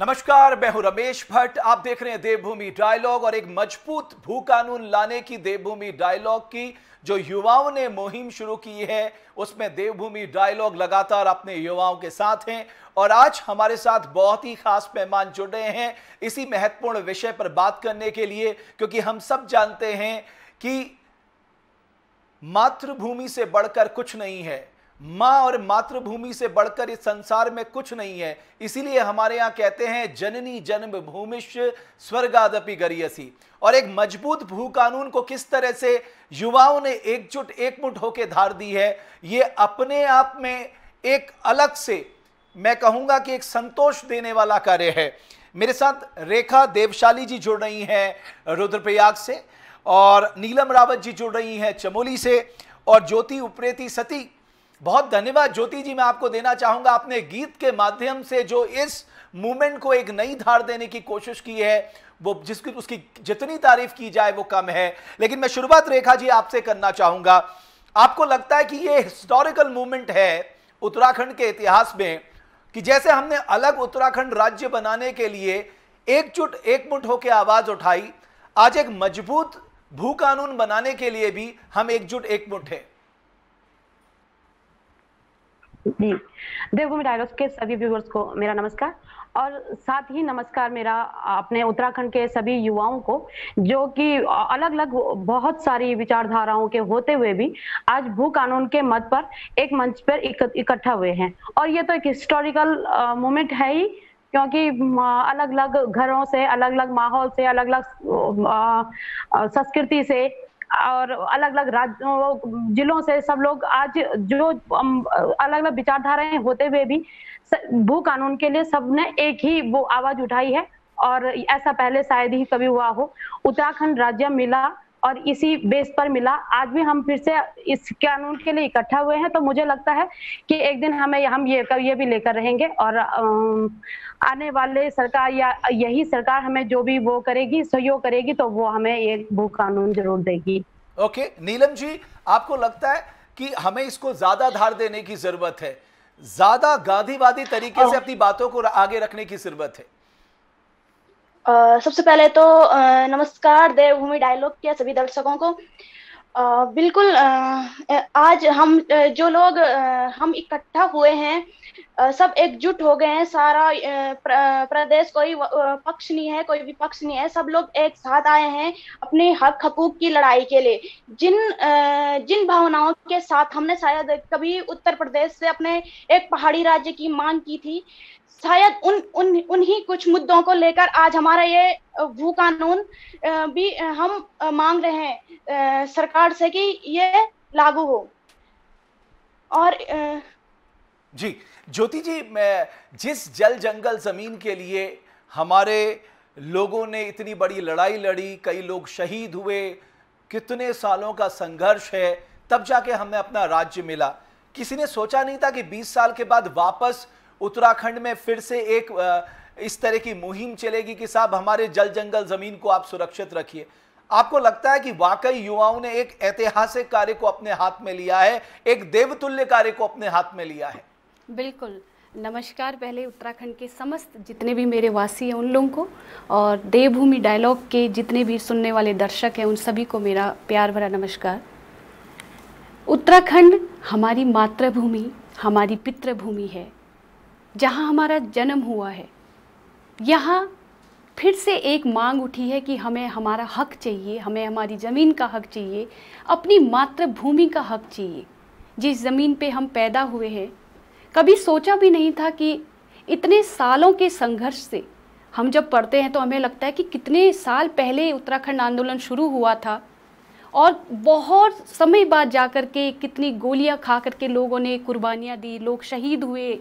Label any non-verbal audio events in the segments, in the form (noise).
नमस्कार मैं हूं रमेश भट्ट आप देख रहे हैं देवभूमि डायलॉग और एक मजबूत भू कानून लाने की देवभूमि डायलॉग की जो युवाओं ने मुहिम शुरू की है उसमें देवभूमि डायलॉग लगातार अपने युवाओं के साथ हैं और आज हमारे साथ बहुत ही खास मेहमान जुड़ रहे हैं इसी महत्वपूर्ण विषय पर बात करने के लिए क्योंकि हम सब जानते हैं कि मातृभूमि से बढ़कर कुछ नहीं है माँ और मातृभूमि से बढ़कर इस संसार में कुछ नहीं है इसीलिए हमारे यहाँ कहते हैं जननी जन्म भूमिश स्वर्गादपि गरियसी और एक मजबूत भू कानून को किस तरह से युवाओं ने एकजुट एकमुट होकर धार दी है ये अपने आप में एक अलग से मैं कहूँगा कि एक संतोष देने वाला कार्य है मेरे साथ रेखा देवशाली जी जुड़ रही हैं रुद्रप्रयाग से और नीलम रावत जी जुड़ रही हैं चमोली से और ज्योति उप्रेती सती बहुत धन्यवाद ज्योति जी मैं आपको देना चाहूंगा आपने गीत के माध्यम से जो इस मूवमेंट को एक नई धार देने की कोशिश की है वो जिसकी उसकी जितनी तारीफ की जाए वो कम है लेकिन मैं शुरुआत रेखा जी आपसे करना चाहूंगा आपको लगता है कि ये हिस्टोरिकल मूवमेंट है उत्तराखंड के इतिहास में कि जैसे हमने अलग उत्तराखंड राज्य बनाने के लिए एकजुट एकमुट होकर आवाज उठाई आज एक मजबूत भू कानून बनाने के लिए भी हम एकजुट एकमुट हैं जी देवभूमि डायलॉग्स के सभी व्यूवर्स को मेरा नमस्कार और साथ ही नमस्कार मेरा अपने उत्तराखंड के सभी युवाओं को जो कि अलग अलग बहुत सारी विचारधाराओं के होते हुए भी आज भू कानून के मत पर एक मंच पर इकट्ठा हुए हैं और ये तो एक हिस्टोरिकल मोमेंट है ही क्योंकि अलग अलग घरों से अलग अलग माहौल से अलग अलग संस्कृति से और अलग अलग राज्यों जिलों से सब लोग आज जो अलग अलग विचारधाराएं होते हुए भी भू कानून के लिए सबने एक ही वो आवाज उठाई है और ऐसा पहले शायद ही कभी हुआ हो उत्तराखंड राज्य मिला और इसी बेस पर मिला आज भी हम फिर से इस कानून के लिए इकट्ठा हुए हैं तो मुझे लगता है कि एक दिन हमें हम ये ये भी लेकर रहेंगे और आने वाले सरकार या यही सरकार हमें जो भी वो करेगी सहयोग करेगी तो वो हमें एक भू कानून जरूर देगी ओके नीलम जी आपको लगता है कि हमें इसको ज्यादा धार देने की जरूरत है ज्यादा गांधीवादी तरीके से हाँ। अपनी बातों को आगे रखने की जरूरत है सबसे पहले तो नमस्कार देवभूमि डायलॉग के सभी दर्शकों को बिल्कुल आज हम जो लोग हम इकट्ठा हुए हैं सब एकजुट हो गए हैं सारा प्र, प्रदेश कोई पक्ष नहीं है कोई विपक्ष नहीं है सब लोग एक साथ आए हैं अपने हक हकूक की लड़ाई के लिए जिन जिन भावनाओं के साथ हमने शायद कभी उत्तर प्रदेश से अपने एक पहाड़ी राज्य की मांग की थी शायद उन उन उन्हीं कुछ मुद्दों को लेकर आज हमारा ये भू कानून भी हम मांग रहे हैं सरकार से कि ये लागू हो और जी ज्योति जी मैं जिस जल जंगल जमीन के लिए हमारे लोगों ने इतनी बड़ी लड़ाई लड़ी कई लोग शहीद हुए कितने सालों का संघर्ष है तब जाके हमें अपना राज्य मिला किसी ने सोचा नहीं था कि 20 साल के बाद वापस उत्तराखंड में फिर से एक इस तरह की मुहिम चलेगी कि साहब हमारे जल जंगल जमीन को आप सुरक्षित रखिए आपको लगता है कि वाकई युवाओं ने एक ऐतिहासिक कार्य को अपने हाथ में लिया है एक देवतुल्य कार्य को अपने हाथ में लिया है बिल्कुल नमस्कार पहले उत्तराखंड के समस्त जितने भी मेरे वासी हैं उन लोगों को और देवभूमि डायलॉग के जितने भी सुनने वाले दर्शक हैं उन सभी को मेरा प्यार भरा नमस्कार उत्तराखंड हमारी मातृभूमि हमारी पितृभूमि है जहाँ हमारा जन्म हुआ है यहाँ फिर से एक मांग उठी है कि हमें हमारा हक चाहिए हमें हमारी ज़मीन का हक चाहिए अपनी मातृभूमि का हक चाहिए जिस ज़मीन पे हम पैदा हुए हैं कभी सोचा भी नहीं था कि इतने सालों के संघर्ष से हम जब पढ़ते हैं तो हमें लगता है कि कितने साल पहले उत्तराखंड आंदोलन शुरू हुआ था और बहुत समय बाद जा कर के कितनी गोलियां खा कर के लोगों ने कुर्बानियाँ दी लोग शहीद हुए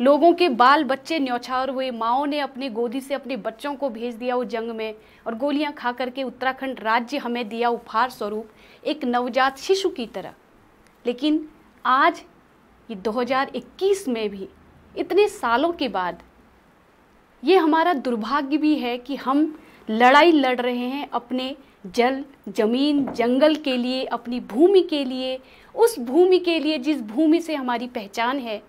लोगों के बाल बच्चे न्यौछावर हुए माओ ने अपने गोदी से अपने बच्चों को भेज दिया उस जंग में और गोलियां खा करके उत्तराखंड राज्य हमें दिया उपहार स्वरूप एक नवजात शिशु की तरह लेकिन आज ये 2021 में भी इतने सालों के बाद ये हमारा दुर्भाग्य भी है कि हम लड़ाई लड़ रहे हैं अपने जल जमीन जंगल के लिए अपनी भूमि के लिए उस भूमि के लिए जिस भूमि से हमारी पहचान है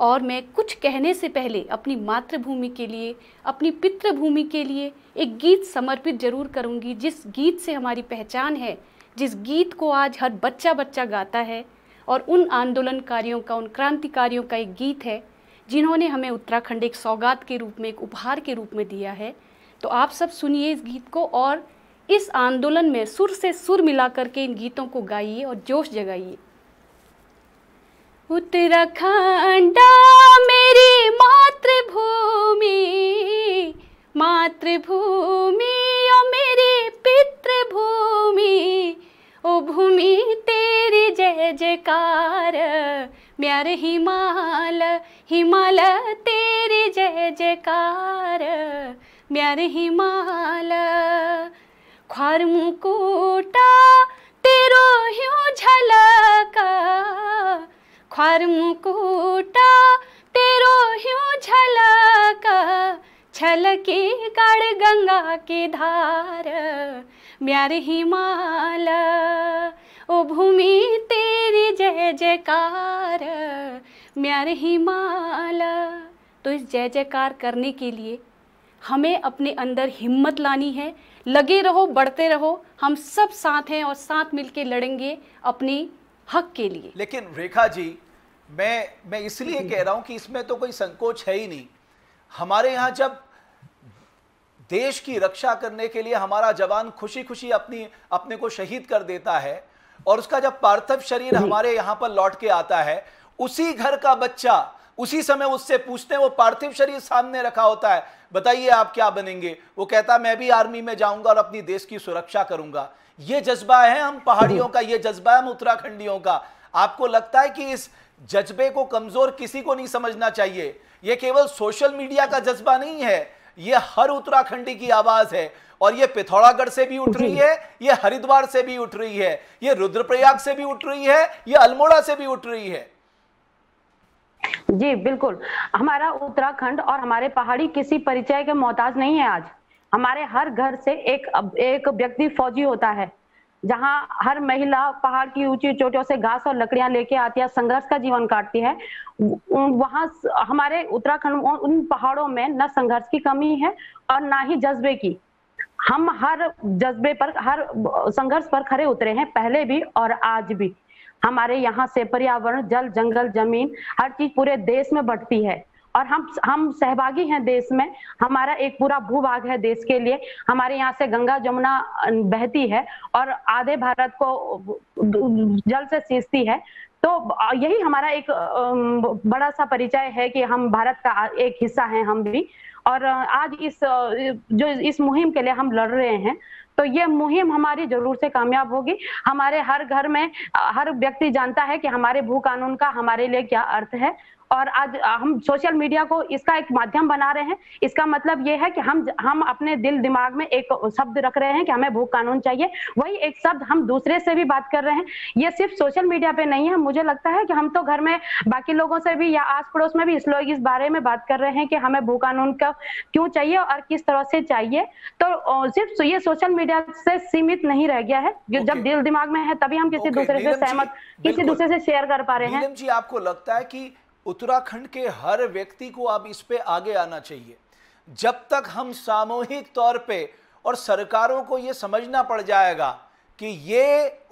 और मैं कुछ कहने से पहले अपनी मातृभूमि के लिए अपनी पितृभूमि के लिए एक गीत समर्पित जरूर करूंगी जिस गीत से हमारी पहचान है जिस गीत को आज हर बच्चा बच्चा गाता है और उन आंदोलनकारियों का उन क्रांतिकारियों का एक गीत है जिन्होंने हमें उत्तराखंड एक सौगात के रूप में एक उपहार के रूप में दिया है तो आप सब सुनिए इस गीत को और इस आंदोलन में सुर से सुर मिला करके इन गीतों को गाइए और जोश जगाइए उत्तराखंड मेरी मातृभूमि मातृभूमि ओ मेरी पितृभूमि ओ भूमि तेरी जय जयकार म्यार हिमाल हिमाल तेरी जय जयकार म्यार हिमाल खर मुकुटा तेरो झलका ख्वार मुकुटा तेरो छल झलका छलके कर गंगा के धार म्यार हिमाल ओ भूमि तेरी जय जयकार म्यार हिमाल तो इस जय जयकार करने के लिए हमें अपने अंदर हिम्मत लानी है लगे रहो बढ़ते रहो हम सब साथ हैं और साथ मिलके लड़ेंगे अपनी हक के लिए लेकिन रेखा जी मैं मैं इसलिए कह रहा हूं कि इसमें तो कोई संकोच है ही नहीं हमारे यहाँ जब देश की रक्षा करने के लिए हमारा जवान खुशी खुशी अपनी अपने को शहीद कर देता है और उसका जब पार्थिव शरीर हम्म। हमारे यहाँ पर लौट के आता है उसी घर का बच्चा उसी समय उससे पूछते हैं वो पार्थिव शरीर सामने रखा होता है बताइए आप क्या बनेंगे वो कहता मैं भी आर्मी में जाऊंगा और अपनी देश की सुरक्षा करूंगा ये जज्बा है हम पहाड़ियों का ये जज्बा है हम उत्तराखंडियों का आपको लगता है कि इस जज्बे को कमजोर किसी को नहीं समझना चाहिए यह केवल सोशल मीडिया का जज्बा नहीं है यह हर उत्तराखंडी की आवाज है और यह पिथौरागढ़ से भी उठ रही है यह हरिद्वार से भी उठ रही है यह रुद्रप्रयाग से भी उठ रही है यह अल्मोड़ा से भी उठ रही है जी बिल्कुल हमारा उत्तराखंड और हमारे पहाड़ी किसी परिचय के मोहताज नहीं है आज हमारे हर घर से एक एक व्यक्ति फौजी होता है जहां हर महिला पहाड़ की ऊंची चोटियों से घास और लकड़ियां लेके आती है संघर्ष का जीवन काटती है वहां हमारे उत्तराखंड उन पहाड़ों में न संघर्ष की कमी है और ना ही जज्बे की हम हर जज्बे पर हर संघर्ष पर खड़े उतरे हैं पहले भी और आज भी हमारे यहाँ से पर्यावरण जल जंगल जमीन हर चीज पूरे देश में बढ़ती है और हम हम सहभागी हैं देश में हमारा एक पूरा भूभाग है देश के लिए हमारे यहाँ से गंगा जमुना बहती है और आधे भारत को जल से सींचती है तो यही हमारा एक बड़ा सा परिचय है कि हम भारत का एक हिस्सा हैं हम भी और आज इस जो इस मुहिम के लिए हम लड़ रहे हैं तो ये मुहिम हमारी जरूर से कामयाब होगी हमारे हर घर में हर व्यक्ति जानता है कि हमारे भू कानून का हमारे लिए क्या अर्थ है और आज हम सोशल मीडिया को इसका एक माध्यम बना रहे हैं इसका मतलब ये है कि हम हम अपने दिल दिमाग में एक शब्द रख रहे हैं कि हमें भूख कानून चाहिए वही एक शब्द हम दूसरे से भी बात कर रहे हैं ये सिर्फ सोशल मीडिया पे नहीं है मुझे लगता है कि हम तो घर में बाकी लोगों से भी या आस पड़ोस में भी इस लोग इस बारे में बात कर रहे हैं कि हमें भू कानून का क्यों चाहिए और किस तरह से चाहिए तो सिर्फ ये सोशल मीडिया से सीमित नहीं रह गया है जब दिल दिमाग में है तभी हम किसी दूसरे से सहमत किसी दूसरे से शेयर कर पा रहे हैं जी आपको लगता है कि उत्तराखंड के हर व्यक्ति को अब इस पे आगे आना चाहिए जब तक हम सामूहिक तौर पे और सरकारों को ये समझना पड़ जाएगा कि ये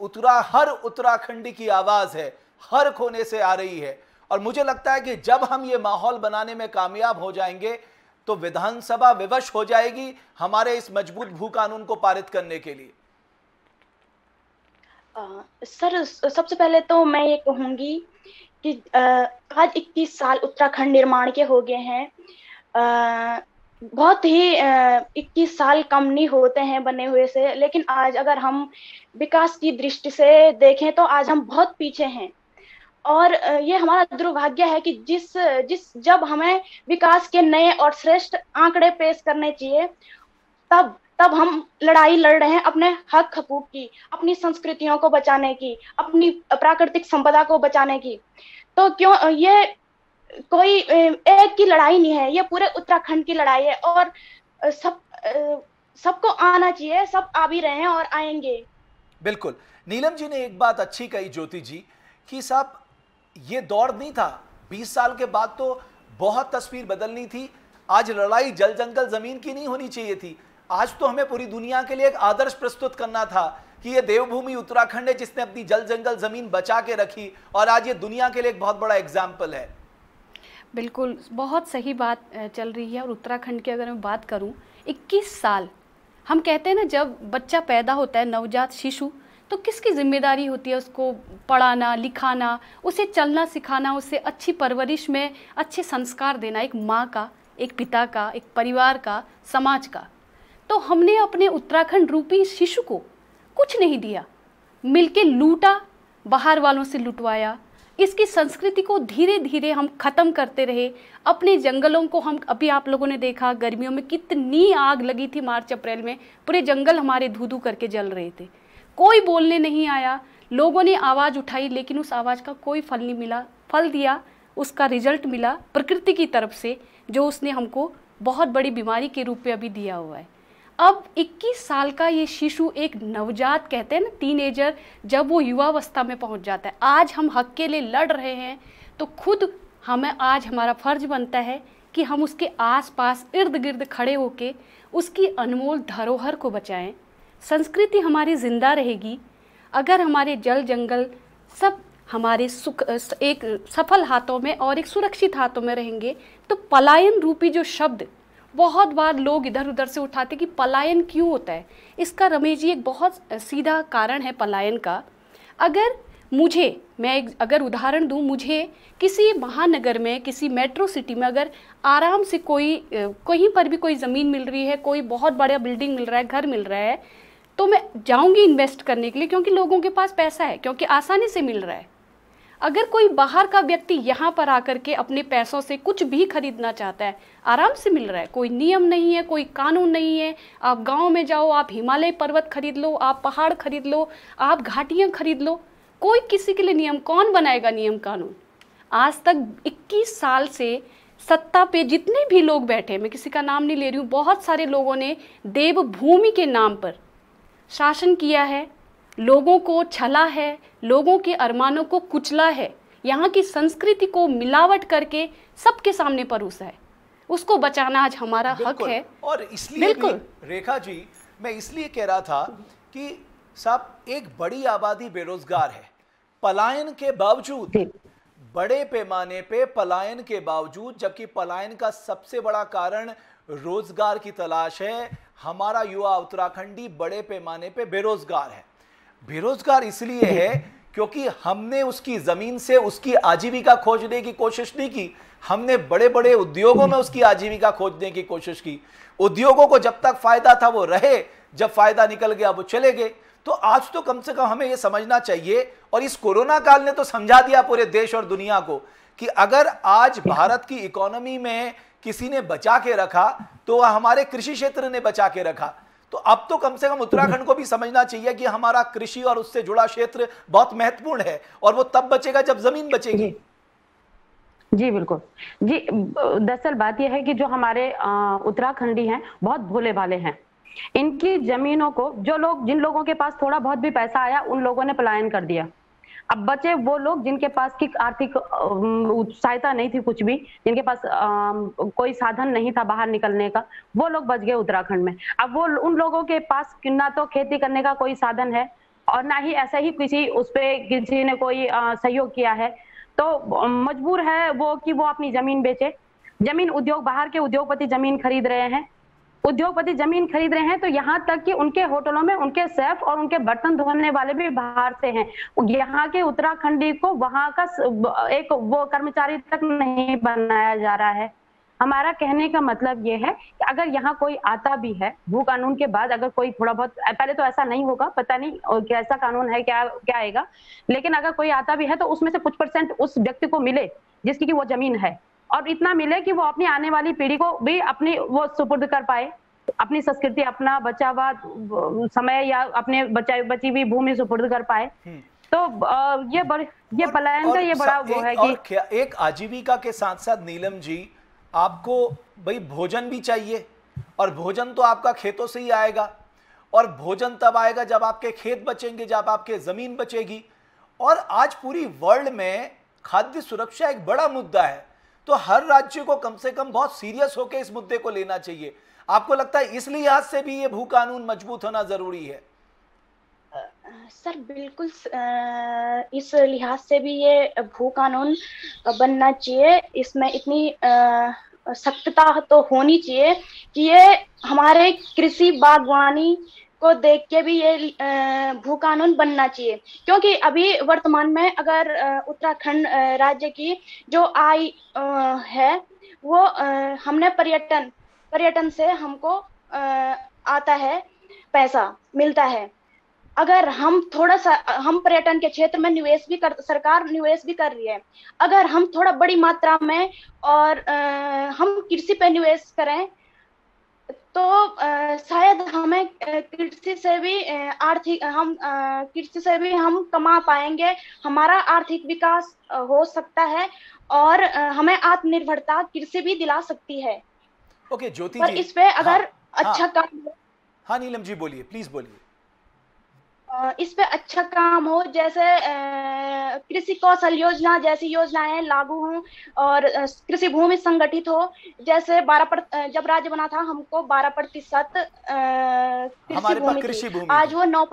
उत्तरा हर उत्तराखंड की आवाज़ है हर कोने से आ रही है और मुझे लगता है कि जब हम ये माहौल बनाने में कामयाब हो जाएंगे तो विधानसभा विवश हो जाएगी हमारे इस मजबूत भू कानून को पारित करने के लिए आ, सर सबसे पहले तो मैं ये कहूंगी कि आज 21 साल उत्तराखंड निर्माण के हो गए हैं बहुत ही इक्कीस साल कम नहीं होते हैं बने हुए से लेकिन आज अगर हम विकास की दृष्टि से देखें तो आज हम बहुत पीछे हैं और ये हमारा दुर्भाग्य है कि जिस जिस जब हमें विकास के नए और श्रेष्ठ आंकड़े पेश करने चाहिए तब तब हम लड़ाई लड़ रहे हैं अपने हक हकूक की अपनी संस्कृतियों को बचाने की अपनी प्राकृतिक संपदा को बचाने की तो क्यों ये कोई एक की लड़ाई नहीं है ये पूरे उत्तराखंड की लड़ाई है और सब सबको आना चाहिए सब आ भी रहे हैं और आएंगे बिल्कुल नीलम जी ने एक बात अच्छी कही ज्योति जी कि साहब ये दौर नहीं था 20 साल के बाद तो बहुत तस्वीर बदलनी थी आज लड़ाई जल जंगल जमीन की नहीं होनी चाहिए थी आज तो हमें पूरी दुनिया के लिए एक आदर्श प्रस्तुत करना था कि ये देवभूमि उत्तराखंड है जिसने अपनी जल जंगल जमीन बचा के रखी और आज ये दुनिया के लिए एक बहुत बड़ा एग्जाम्पल है बिल्कुल बहुत सही बात चल रही है और उत्तराखंड की अगर मैं बात करूं 21 साल हम कहते हैं ना जब बच्चा पैदा होता है नवजात शिशु तो किसकी जिम्मेदारी होती है उसको पढ़ाना लिखाना उसे चलना सिखाना उसे अच्छी परवरिश में अच्छे संस्कार देना एक माँ का एक पिता का एक परिवार का समाज का तो हमने अपने उत्तराखंड रूपी शिशु को कुछ नहीं दिया मिलके लूटा बाहर वालों से लुटवाया इसकी संस्कृति को धीरे धीरे हम ख़त्म करते रहे अपने जंगलों को हम अभी आप लोगों ने देखा गर्मियों में कितनी आग लगी थी मार्च अप्रैल में पूरे जंगल हमारे धू धू करके जल रहे थे कोई बोलने नहीं आया लोगों ने आवाज़ उठाई लेकिन उस आवाज़ का कोई फल नहीं मिला फल दिया उसका रिजल्ट मिला प्रकृति की तरफ से जो उसने हमको बहुत बड़ी बीमारी के रूप में अभी दिया हुआ है अब 21 साल का ये शिशु एक नवजात कहते हैं ना टीनेजर जब वो युवावस्था में पहुंच जाता है आज हम हक के लिए लड़ रहे हैं तो खुद हमें आज हमारा फर्ज बनता है कि हम उसके आसपास इर्द गिर्द खड़े होके उसकी अनमोल धरोहर को बचाएं संस्कृति हमारी ज़िंदा रहेगी अगर हमारे जल जंगल सब हमारे सुख एक सफल हाथों में और एक सुरक्षित हाथों में रहेंगे तो पलायन रूपी जो शब्द बहुत बार लोग इधर उधर से उठाते कि पलायन क्यों होता है इसका रमेश जी एक बहुत सीधा कारण है पलायन का अगर मुझे मैं एक अगर उदाहरण दूं मुझे किसी महानगर में किसी मेट्रो सिटी में अगर आराम से कोई कहीं पर भी कोई ज़मीन मिल रही है कोई बहुत बड़ा बिल्डिंग मिल रहा है घर मिल रहा है तो मैं जाऊंगी इन्वेस्ट करने के लिए क्योंकि लोगों के पास पैसा है क्योंकि आसानी से मिल रहा है अगर कोई बाहर का व्यक्ति यहाँ पर आकर के अपने पैसों से कुछ भी खरीदना चाहता है आराम से मिल रहा है कोई नियम नहीं है कोई कानून नहीं है आप गांव में जाओ आप हिमालय पर्वत खरीद लो आप पहाड़ खरीद लो आप घाटियाँ खरीद लो कोई किसी के लिए नियम कौन बनाएगा नियम कानून आज तक 21 साल से सत्ता पे जितने भी लोग बैठे मैं किसी का नाम नहीं ले रही हूँ बहुत सारे लोगों ने देवभूमि के नाम पर शासन किया है लोगों को छला है लोगों के अरमानों को कुचला है यहाँ की संस्कृति को मिलावट करके सबके सामने परोसा है उसको बचाना आज हमारा हक है और इसलिए भी रेखा जी मैं इसलिए कह रहा था कि साहब एक बड़ी आबादी बेरोजगार है पलायन के बावजूद बड़े पैमाने पे पलायन के बावजूद जबकि पलायन का सबसे बड़ा कारण रोजगार की तलाश है हमारा युवा उत्तराखंडी बड़े पैमाने पे बेरोजगार है बेरोजगार इसलिए है (laughs) क्योंकि हमने उसकी जमीन से उसकी आजीविका खोजने की कोशिश नहीं की हमने बड़े बड़े उद्योगों में उसकी आजीविका खोजने की कोशिश की उद्योगों को जब तक फायदा था वो रहे जब फायदा निकल गया वो चले गए तो आज तो कम से कम हमें यह समझना चाहिए और इस कोरोना काल ने तो समझा दिया पूरे देश और दुनिया को कि अगर आज भारत की इकोनॉमी में किसी ने बचा के रखा तो हमारे कृषि क्षेत्र ने बचा के रखा तो अब तो कम से कम उत्तराखंड को भी समझना चाहिए कि हमारा कृषि और उससे जुड़ा क्षेत्र बहुत महत्वपूर्ण है और वो तब बचेगा जब जमीन बचेगी जी बिल्कुल जी दरअसल बात यह है कि जो हमारे उत्तराखंडी हैं बहुत भोले भाले हैं इनकी जमीनों को जो लोग जिन लोगों के पास थोड़ा बहुत भी पैसा आया उन लोगों ने पलायन कर दिया अब बचे वो लोग जिनके पास की आर्थिक सहायता नहीं थी कुछ भी जिनके पास आ, कोई साधन नहीं था बाहर निकलने का वो लोग बच गए उत्तराखंड में अब वो उन लोगों के पास ना तो खेती करने का कोई साधन है और ना ही ऐसा ही किसी उस पर किसी ने कोई सहयोग किया है तो मजबूर है वो कि वो अपनी जमीन बेचे जमीन उद्योग बाहर के उद्योगपति जमीन खरीद रहे हैं उद्योगपति जमीन खरीद रहे हैं तो यहाँ तक कि उनके होटलों में उनके सेफ और उनके बर्तन धोने वाले भी बाहर से हैं यहाँ के उत्तराखंडी को वहां का एक वो कर्मचारी तक नहीं बनाया जा रहा है हमारा कहने का मतलब ये है कि अगर यहाँ कोई आता भी है भू कानून के बाद अगर कोई थोड़ा बहुत पहले तो ऐसा नहीं होगा पता नहीं कैसा कानून है क्या क्या आएगा लेकिन अगर कोई आता भी है तो उसमें से कुछ परसेंट उस व्यक्ति को मिले जिसकी की वो जमीन है और इतना मिले कि वो अपनी आने वाली पीढ़ी को भी अपनी वो सुपुर्द कर पाए अपनी संस्कृति अपना बचा हुआ समय या अपने बचाई बची हुई भूमि सुपुर्द कर पाए हम्म। तो ये बड़, ये पलायन का ये बड़ा वो है कि एक आजीविका के साथ साथ नीलम जी आपको भाई भोजन भी चाहिए और भोजन तो आपका खेतों से ही आएगा और भोजन तब आएगा जब आपके खेत बचेंगे जब आपके ज़मीन बचेगी और आज पूरी वर्ल्ड में खाद्य सुरक्षा एक बड़ा मुद्दा है तो हर राज्य को कम से कम बहुत सीरियस होकर इस मुद्दे को लेना चाहिए आपको लगता है इस लिहाज से भी ये भू कानून मजबूत होना जरूरी है सर बिल्कुल इस लिहाज से भी ये भू कानून बनना चाहिए इसमें इतनी सख्तता तो होनी चाहिए कि ये हमारे कृषि बागवानी को देख के भी ये भू कानून बनना चाहिए क्योंकि अभी वर्तमान में अगर उत्तराखंड राज्य की जो आय है वो हमने पर्यटन पर्यटन से हमको आता है पैसा मिलता है अगर हम थोड़ा सा हम पर्यटन के क्षेत्र में निवेश भी कर सरकार निवेश भी कर रही है अगर हम थोड़ा बड़ी मात्रा में और आ, हम कृषि पे निवेश करें तो शायद हमें कृषि से भी आर्थिक हम कृषि से भी हम कमा पाएंगे हमारा आर्थिक विकास हो सकता है और हमें आत्मनिर्भरता कृषि भी दिला सकती है ओके ज्योति जी इस पे अगर हाँ, हाँ। अच्छा हाँ, काम हाँ नीलम जी बोलिए प्लीज बोलिए इस पे अच्छा काम हो जैसे कृषि कौशल योजना जैसी योजनाएं लागू हों और कृषि भूमि संगठित हो जैसे बारह जब राज्य बना था हमको बारह प्रतिशत कृषि भूमि आज वो नौ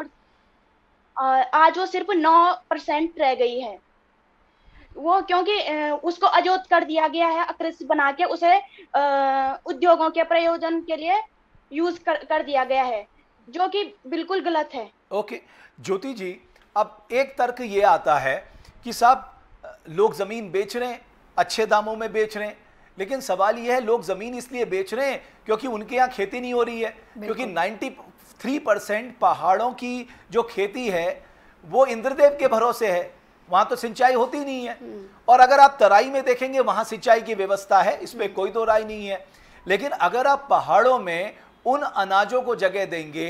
आज वो सिर्फ नौ परसेंट रह गई है वो क्योंकि उसको अजोत कर दिया गया है कृषि बना के उसे उद्योगों के प्रयोजन के लिए यूज कर, कर दिया गया है जो कि बिल्कुल गलत है ओके ज्योति जी अब एक तर्क ये आता है कि साहब लोग ज़मीन बेच रहे हैं अच्छे दामों में बेच रहे हैं लेकिन सवाल यह है लोग ज़मीन इसलिए बेच रहे हैं क्योंकि उनके यहाँ खेती नहीं हो रही है क्योंकि 93 परसेंट पहाड़ों की जो खेती है वो इंद्रदेव के भरोसे है वहाँ तो सिंचाई होती नहीं है हम्म। और अगर आप तराई में देखेंगे वहाँ सिंचाई की व्यवस्था है इसमें हम्म। कोई दो राय नहीं है लेकिन अगर आप पहाड़ों में उन अनाजों को जगह देंगे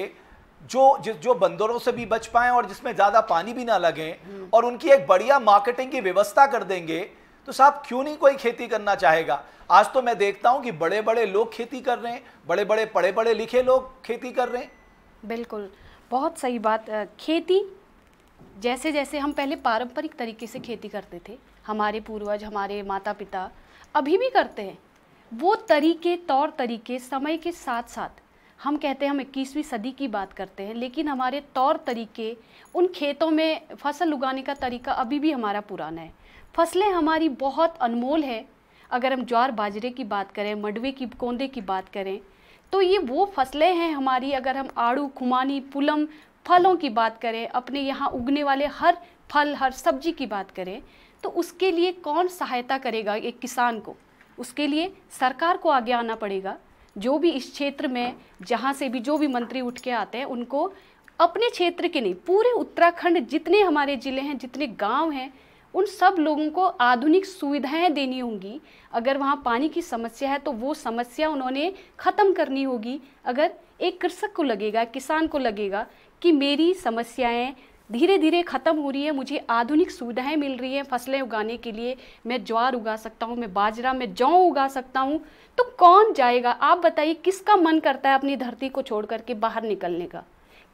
जो जो बंदरों से भी बच पाएं और जिसमें ज़्यादा पानी भी ना लगे हम्म। और उनकी एक बढ़िया मार्केटिंग की व्यवस्था कर देंगे तो साहब क्यों नहीं कोई खेती करना चाहेगा आज तो मैं देखता हूं कि बड़े बड़े लोग खेती कर रहे हैं बड़े बड़े पढ़े पढ़े लिखे लोग खेती कर रहे हैं बिल्कुल बहुत सही बात खेती जैसे जैसे हम पहले पारंपरिक तरीके से खेती करते थे हमारे पूर्वज हमारे माता पिता अभी भी करते हैं वो तरीके तौर तरीके समय के साथ साथ हम कहते हैं हम इक्कीसवीं सदी की बात करते हैं लेकिन हमारे तौर तरीके उन खेतों में फसल उगाने का तरीका अभी भी हमारा पुराना है फसलें हमारी बहुत अनमोल है अगर हम ज्वार बाजरे की बात करें मडवे की कोंदे की बात करें तो ये वो फसलें हैं हमारी अगर हम आड़ू खुमानी पुलम फलों की बात करें अपने यहाँ उगने वाले हर फल हर सब्जी की बात करें तो उसके लिए कौन सहायता करेगा एक किसान को उसके लिए सरकार को आगे आना पड़ेगा जो भी इस क्षेत्र में जहाँ से भी जो भी मंत्री उठ के आते हैं उनको अपने क्षेत्र के नहीं पूरे उत्तराखंड जितने हमारे ज़िले हैं जितने गांव हैं उन सब लोगों को आधुनिक सुविधाएं देनी होंगी अगर वहाँ पानी की समस्या है तो वो समस्या उन्होंने ख़त्म करनी होगी अगर एक कृषक को लगेगा किसान को लगेगा कि मेरी समस्याएं धीरे धीरे ख़त्म हो रही है मुझे आधुनिक सुविधाएं मिल रही हैं फसलें उगाने के लिए मैं ज्वार उगा सकता हूँ मैं बाजरा मैं जौ उगा सकता हूँ तो कौन जाएगा आप बताइए किसका मन करता है अपनी धरती को छोड़ करके बाहर निकलने का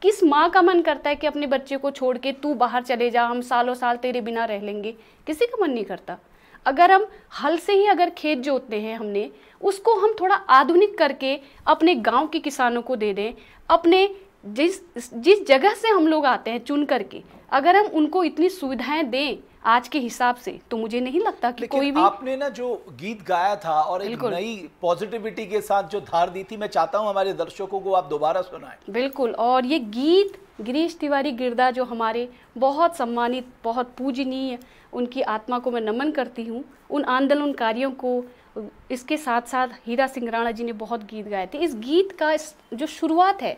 किस माँ का मन करता है कि अपने बच्चे को छोड़ के तू बाहर चले जा हम सालों साल तेरे बिना रह लेंगे किसी का मन नहीं करता अगर हम हल से ही अगर खेत जोतते हैं हमने उसको हम थोड़ा आधुनिक करके अपने गांव के किसानों को दे दें अपने जिस जिस जगह से हम लोग आते हैं चुन करके अगर हम उनको इतनी सुविधाएं दें आज के हिसाब से तो मुझे नहीं लगता कि कोई भी आपने ना जो गीत गाया था और एक नई पॉजिटिविटी के साथ जो धार दी थी मैं चाहता हूँ हमारे दर्शकों को आप दोबारा सुनाएं बिल्कुल और ये गीत गिरीश तिवारी गिरदा जो हमारे बहुत सम्मानित बहुत पूजनीय उनकी आत्मा को मैं नमन करती हूँ उन आंदोलनकारियों को इसके साथ साथ हीरा सिंह राणा जी ने बहुत गीत गाए थे इस गीत का जो शुरुआत है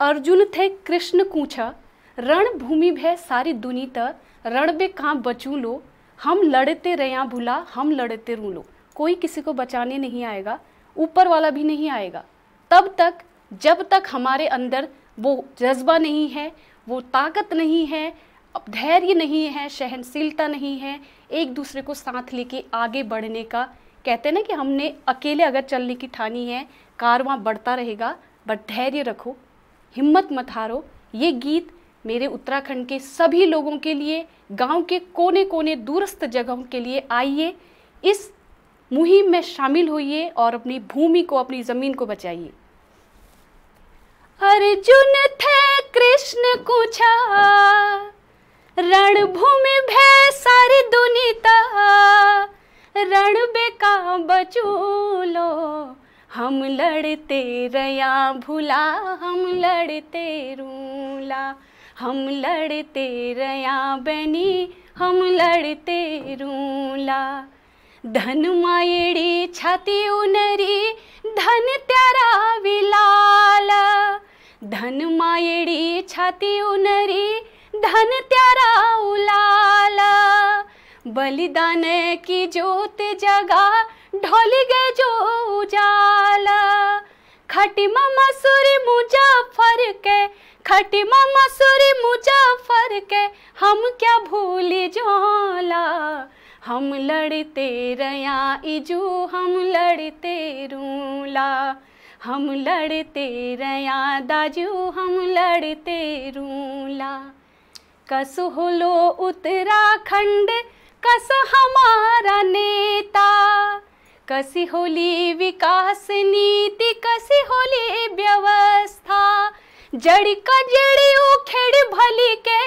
अर्जुन थे कृष्ण कूछा रण भूमि भय सारी दुनी त रण बे कहाँ बचू लो हम लड़ते रया भूला हम लड़ते रू लो कोई किसी को बचाने नहीं आएगा ऊपर वाला भी नहीं आएगा तब तक जब तक हमारे अंदर वो जज्बा नहीं है वो ताकत नहीं है धैर्य नहीं है सहनशीलता नहीं है एक दूसरे को साथ लेके आगे बढ़ने का कहते हैं ना कि हमने अकेले अगर चलने की ठानी है कारवां बढ़ता रहेगा बट धैर्य रखो हिम्मत मत हारो ये गीत मेरे उत्तराखंड के सभी लोगों के लिए गांव के कोने कोने दूरस्थ जगहों के लिए आइए इस मुहिम में शामिल होइए और अपनी भूमि को अपनी ज़मीन को बचाइए अर्जुन थे कृष्ण कुछा रणभूमि भय सारी दुनिता रण बेका बचूलो हम लड़ते रया भुला हम लड़ते रूला हम लड़ते रया बनी हम लड़ते रूला धन मायड़ी छाती उनरी धन त्यारा विलाल धन मायड़ी छाती उनरी धन त्यारा उलाल बलिदान की ज्योत जगा ढल गए जो उजाला खटिमा मसूर मुजफ्फर के खटिमा मसूर मुजफ्फर के हम क्या भूल जोला हम लड़ते रया इजू हम लड़ते रूला हम लड़ते रया दाजू हम लड़ते रूला कस हो लो उत्तराखंड कस हमारा नेता कसी होली विकास नीति कसी होली व्यवस्था जड़ का जड़ी उखेड़ भली के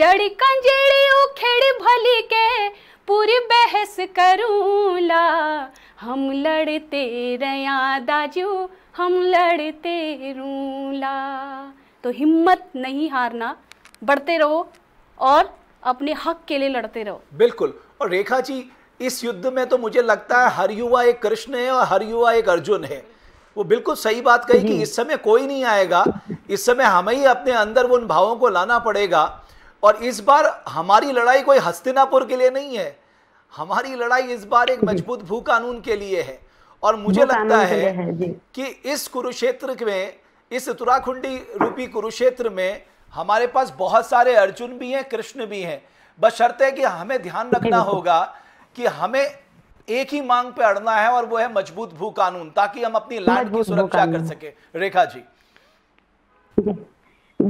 जड़ का जड़ी उखेड़ भली के पूरी बहस करूला हम लड़ते रया दाजू हम लड़ते रूला तो हिम्मत नहीं हारना बढ़ते रहो और अपने हक के लिए लड़ते रहो बिल्कुल और रेखा जी इस युद्ध में तो मुझे लगता है हर युवा एक कृष्ण है और हर युवा एक अर्जुन है वो बिल्कुल सही बात कही कि हम्म। इस समय कोई नहीं आएगा इस समय हमें ही अपने अंदर उन भावों को लाना पड़ेगा और इस बार हमारी लड़ाई कोई हस्तिनापुर के लिए नहीं है हमारी लड़ाई इस बार एक मजबूत भू कानून के लिए है और मुझे लगता है, कि इस कुरुक्षेत्र में इस उत्तराखंडी रूपी कुरुक्षेत्र में हमारे पास बहुत सारे अर्जुन भी हैं कृष्ण भी हैं बस शर्त है कि हमें ध्यान रखना होगा कि हमें एक ही मांग पे अड़ना है और वो है मजबूत भू कानून ताकि हम अपनी लैंड की सुरक्षा कर सके रेखा जी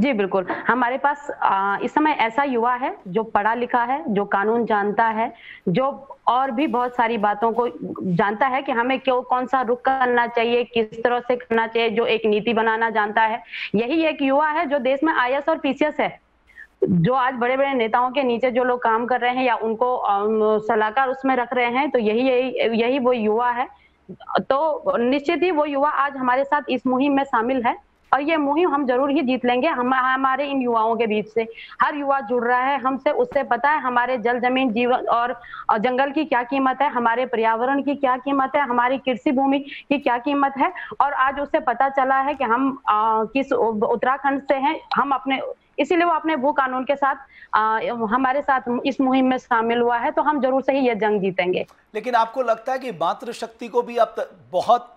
जी बिल्कुल हमारे पास आ, इस समय ऐसा युवा है जो पढ़ा लिखा है जो कानून जानता है जो और भी बहुत सारी बातों को जानता है कि हमें क्यों कौन सा रुख करना चाहिए किस तरह से करना चाहिए जो एक नीति बनाना जानता है यही एक युवा है जो देश में आई और पीसीएस है जो आज बड़े बड़े नेताओं के नीचे जो लोग काम कर रहे हैं या उनको सलाहकार उसमें रख रहे हैं तो यही यही यही वो युवा है तो निश्चित ही वो युवा आज हमारे साथ इस मुहिम में शामिल है और ये मुहिम हम जरूर ही जीत लेंगे हम हमारे इन युवाओं के बीच से हर युवा जुड़ रहा है हमसे उससे पता है हमारे जल जमीन जीवन और जंगल की क्या कीमत है हमारे पर्यावरण की क्या कीमत है हमारी कृषि भूमि की क्या कीमत है और आज उससे पता चला है कि हम आ, किस उत्तराखंड से हैं हम अपने इसीलिए वो अपने भू कानून के साथ आ, हमारे साथ इस मुहिम में शामिल हुआ है तो हम जरूर से ही ये जंग जीतेंगे लेकिन आपको लगता है कि मातृशक्ति को भी अब बहुत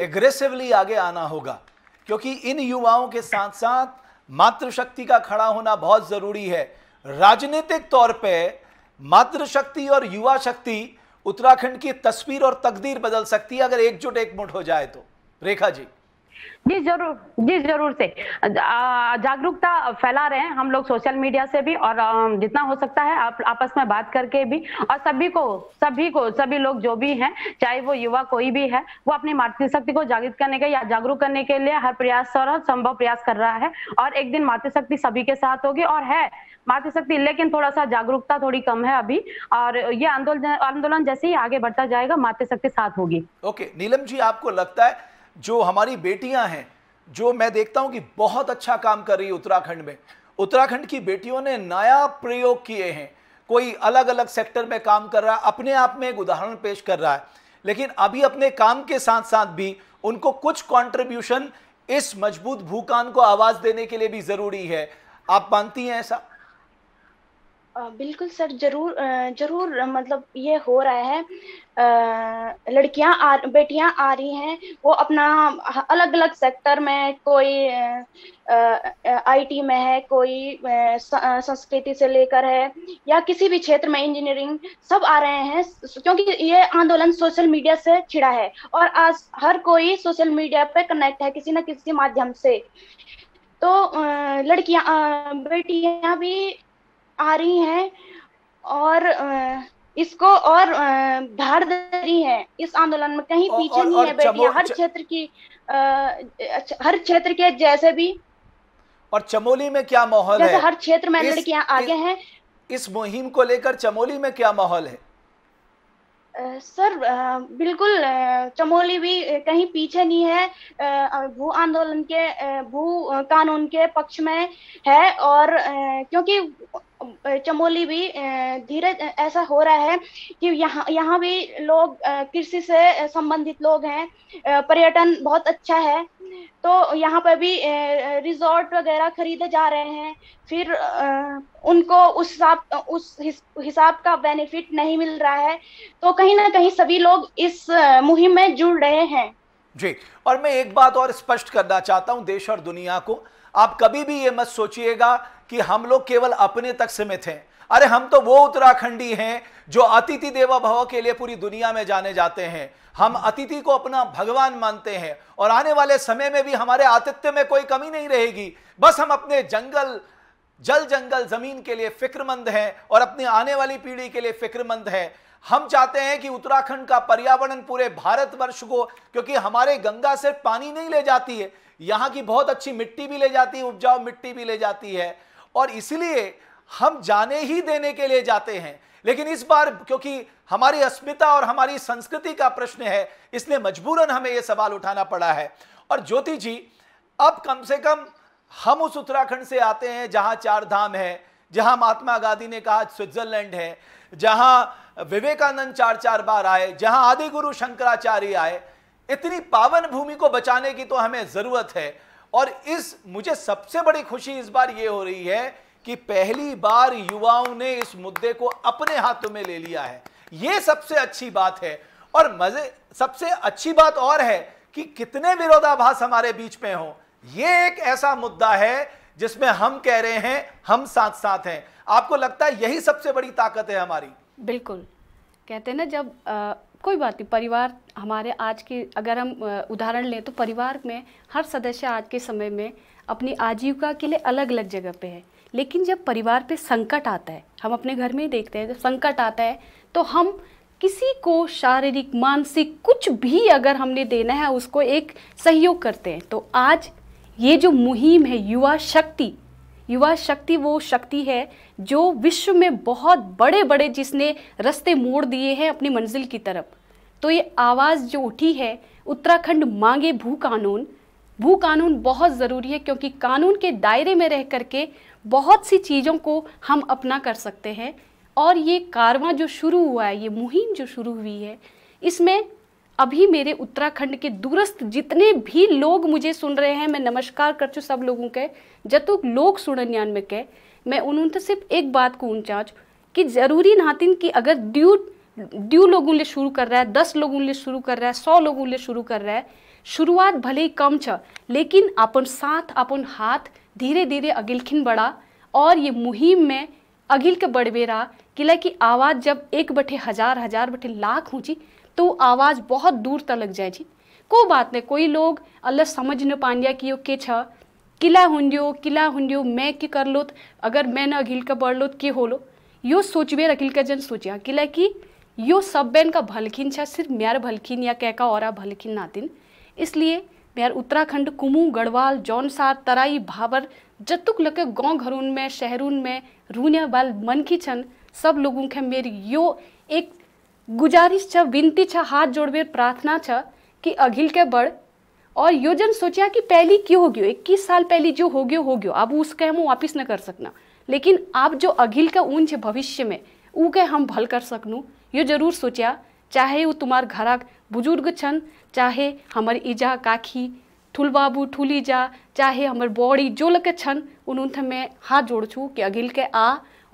एग्रेसिवली आगे आना होगा क्योंकि इन युवाओं के साथ साथ मातृशक्ति का खड़ा होना बहुत जरूरी है राजनीतिक तौर पे मातृशक्ति और युवा शक्ति उत्तराखंड की तस्वीर और तकदीर बदल सकती है अगर एकजुट एकमुट हो जाए तो रेखा जी जी जरूर जी जरूर से जागरूकता फैला रहे हैं हम लोग सोशल मीडिया से भी और जितना हो सकता है आप आपस में बात करके भी और सभी को सभी को सभी लोग जो भी हैं चाहे वो युवा कोई भी है वो अपनी मातृशक्ति को जागृत करने के या जागरूक करने के लिए हर प्रयास और संभव प्रयास कर रहा है और एक दिन मातृशक्ति सभी के साथ होगी और है मातृशक्ति लेकिन थोड़ा सा जागरूकता थोड़ी कम है अभी और ये आंदोलन आंदोलन जैसे ही आगे बढ़ता जाएगा मातृशक्ति साथ होगी ओके नीलम जी आपको लगता है जो हमारी बेटियां हैं जो मैं देखता हूं कि बहुत अच्छा काम कर रही है उत्तराखंड में उत्तराखंड की बेटियों ने नया प्रयोग किए हैं कोई अलग अलग सेक्टर में काम कर रहा है अपने आप में एक उदाहरण पेश कर रहा है लेकिन अभी अपने काम के साथ साथ भी उनको कुछ कॉन्ट्रीब्यूशन इस मजबूत भूकान को आवाज़ देने के लिए भी ज़रूरी है आप मानती हैं ऐसा बिल्कुल सर जरूर जरूर मतलब ये हो रहा है लड़कियां आ बेटियां आ रही हैं वो अपना अलग अलग सेक्टर में कोई आईटी में है कोई संस्कृति से लेकर है या किसी भी क्षेत्र में इंजीनियरिंग सब आ रहे हैं क्योंकि ये आंदोलन सोशल मीडिया से छिड़ा है और आज हर कोई सोशल मीडिया पे कनेक्ट है किसी न किसी माध्यम से तो लड़कियां बेटियां भी आ रही हैं और इसको और धार दे रही है इस आंदोलन में कहीं पीछे नहीं है बेटी हर क्षेत्र की आ, अच्छा, हर क्षेत्र के जैसे भी और चमोली में क्या माहौल है हर क्षेत्र में लड़कियां आगे हैं इस मुहिम को लेकर चमोली में क्या माहौल है सर बिल्कुल चमोली भी कहीं पीछे नहीं है भू आंदोलन के भू कानून के पक्ष में है और क्योंकि चमोली भी धीरे ऐसा हो रहा है कि यहाँ यहाँ भी लोग कृषि से संबंधित लोग हैं पर्यटन बहुत अच्छा है तो यहाँ पर भी रिजॉर्ट वगैरह खरीदे जा रहे हैं फिर उनको उस हिसाब उस हिसाब का बेनिफिट नहीं मिल रहा है तो कहीं ना कहीं सभी लोग इस मुहिम में जुड़ रहे हैं जी और मैं एक बात और स्पष्ट करना चाहता हूँ देश और दुनिया को आप कभी भी ये मत सोचिएगा कि हम लोग केवल अपने तक सीमित हैं अरे हम तो वो उत्तराखंडी हैं जो अतिथि देवा भव के लिए पूरी दुनिया में जाने जाते हैं हम अतिथि को अपना भगवान मानते हैं और आने वाले समय में भी हमारे आतिथ्य में कोई कमी नहीं रहेगी बस हम अपने जंगल जल जंगल जमीन के लिए फिक्रमंद हैं और अपनी आने वाली पीढ़ी के लिए फिक्रमंद है हम चाहते हैं कि उत्तराखंड का पर्यावरण पूरे भारतवर्ष को क्योंकि हमारे गंगा से पानी नहीं ले जाती है यहाँ की बहुत अच्छी मिट्टी भी ले जाती है उपजाऊ मिट्टी भी ले जाती है और इसलिए हम जाने ही देने के लिए जाते हैं लेकिन इस बार क्योंकि हमारी अस्मिता और हमारी संस्कृति का प्रश्न है इसलिए मजबूरन हमें यह सवाल उठाना पड़ा है और ज्योति जी अब कम से कम हम उस उत्तराखंड से आते हैं जहां चार धाम है जहां महात्मा गांधी ने कहा स्विट्जरलैंड है जहां विवेकानंद चार चार बार आए जहां आदि गुरु शंकराचार्य आए इतनी पावन भूमि को बचाने की तो हमें जरूरत है और इस मुझे सबसे बड़ी खुशी इस बार ये हो रही है कि पहली बार युवाओं ने इस मुद्दे को अपने हाथों में ले लिया है ये सबसे अच्छी बात है और मजे सबसे अच्छी बात और है कि कितने विरोधाभास हमारे बीच में हो ये एक ऐसा मुद्दा है जिसमें हम कह रहे हैं हम साथ साथ हैं आपको लगता है यही सबसे बड़ी ताकत है हमारी बिल्कुल कहते हैं ना जब आ... कोई बात नहीं परिवार हमारे आज के अगर हम उदाहरण लें तो परिवार में हर सदस्य आज के समय में अपनी आजीविका के लिए अलग अलग जगह पे है लेकिन जब परिवार पे संकट आता है हम अपने घर में ही देखते हैं जब संकट आता है तो हम किसी को शारीरिक मानसिक कुछ भी अगर हमने देना है उसको एक सहयोग करते हैं तो आज ये जो मुहिम है युवा शक्ति युवा शक्ति वो शक्ति है जो विश्व में बहुत बड़े बड़े जिसने रस्ते मोड़ दिए हैं अपनी मंजिल की तरफ तो ये आवाज़ जो उठी है उत्तराखंड मांगे भू कानून भू कानून बहुत ज़रूरी है क्योंकि कानून के दायरे में रह करके बहुत सी चीज़ों को हम अपना कर सकते हैं और ये कारवां जो शुरू हुआ है ये मुहिम जो शुरू हुई है इसमें अभी मेरे उत्तराखंड के दूरस्थ जितने भी लोग मुझे सुन रहे हैं मैं नमस्कार कर चु सब लोगों के जब तो लोग यान में के मैं उन्होंने तो सिर्फ एक बात को ऊंचा कि ज़रूरी नातिन कि अगर ड्यू ड्यू लोगों ने शुरू कर रहा है दस लोगों ने शुरू कर रहा है सौ लोगों ने शुरू कर रहा है शुरुआत भले ही कम छ लेकिन अपन साथ अपन हाथ धीरे धीरे अगिलखिन बढ़ा और ये मुहिम में अगिल के रहा कि की आवाज़ जब एक बटे हजार हजार बटे लाख ऊँची तो आवाज़ बहुत दूर लग जाए को बात नहीं कोई लोग अल्लाह समझ न पांडिया कि यो के किला हुंडियो किला हुंडियो मैं के कर लो अगर मैं न अखिल का बढ़ लो के हो लो यो सोचबे अखिल का जन सोचा हाँ, किला कि यो सब बैन का भलखिन छा सिर्फ म्यार भलखिन या कहका और भलखिन नातिन इसलिए म्यार उत्तराखंड कुमू गढ़वाल जौनसार तराई भावर जतुक लके गाँव घरून में शहरून में रूनिया बाल मनखी छन सब लोगों के मेरी यो एक गुजारिश छ विनती छ हाथ જોડવે प्रार्थना छ कि અઘિલ के બળ और यो जन सोचा कि पहली क्यों हो गयो इक्कीस साल पहली जो हो गयो हो गयो अब उसके हम वापिस न कर सकना लेकिन आप जो अघिल का ऊन छ भविष्य में ऊ के हम भल कर सकनू यो जरूर सोचा चाहे वो तुम्हार घर बुजुर्ग छन चाहे हमार ईजा काखी ठुल बाबू ठुली जा चाहे हमार बॉडी जो लगे छन उन में हाथ जोड़ छू कि अघिल के आ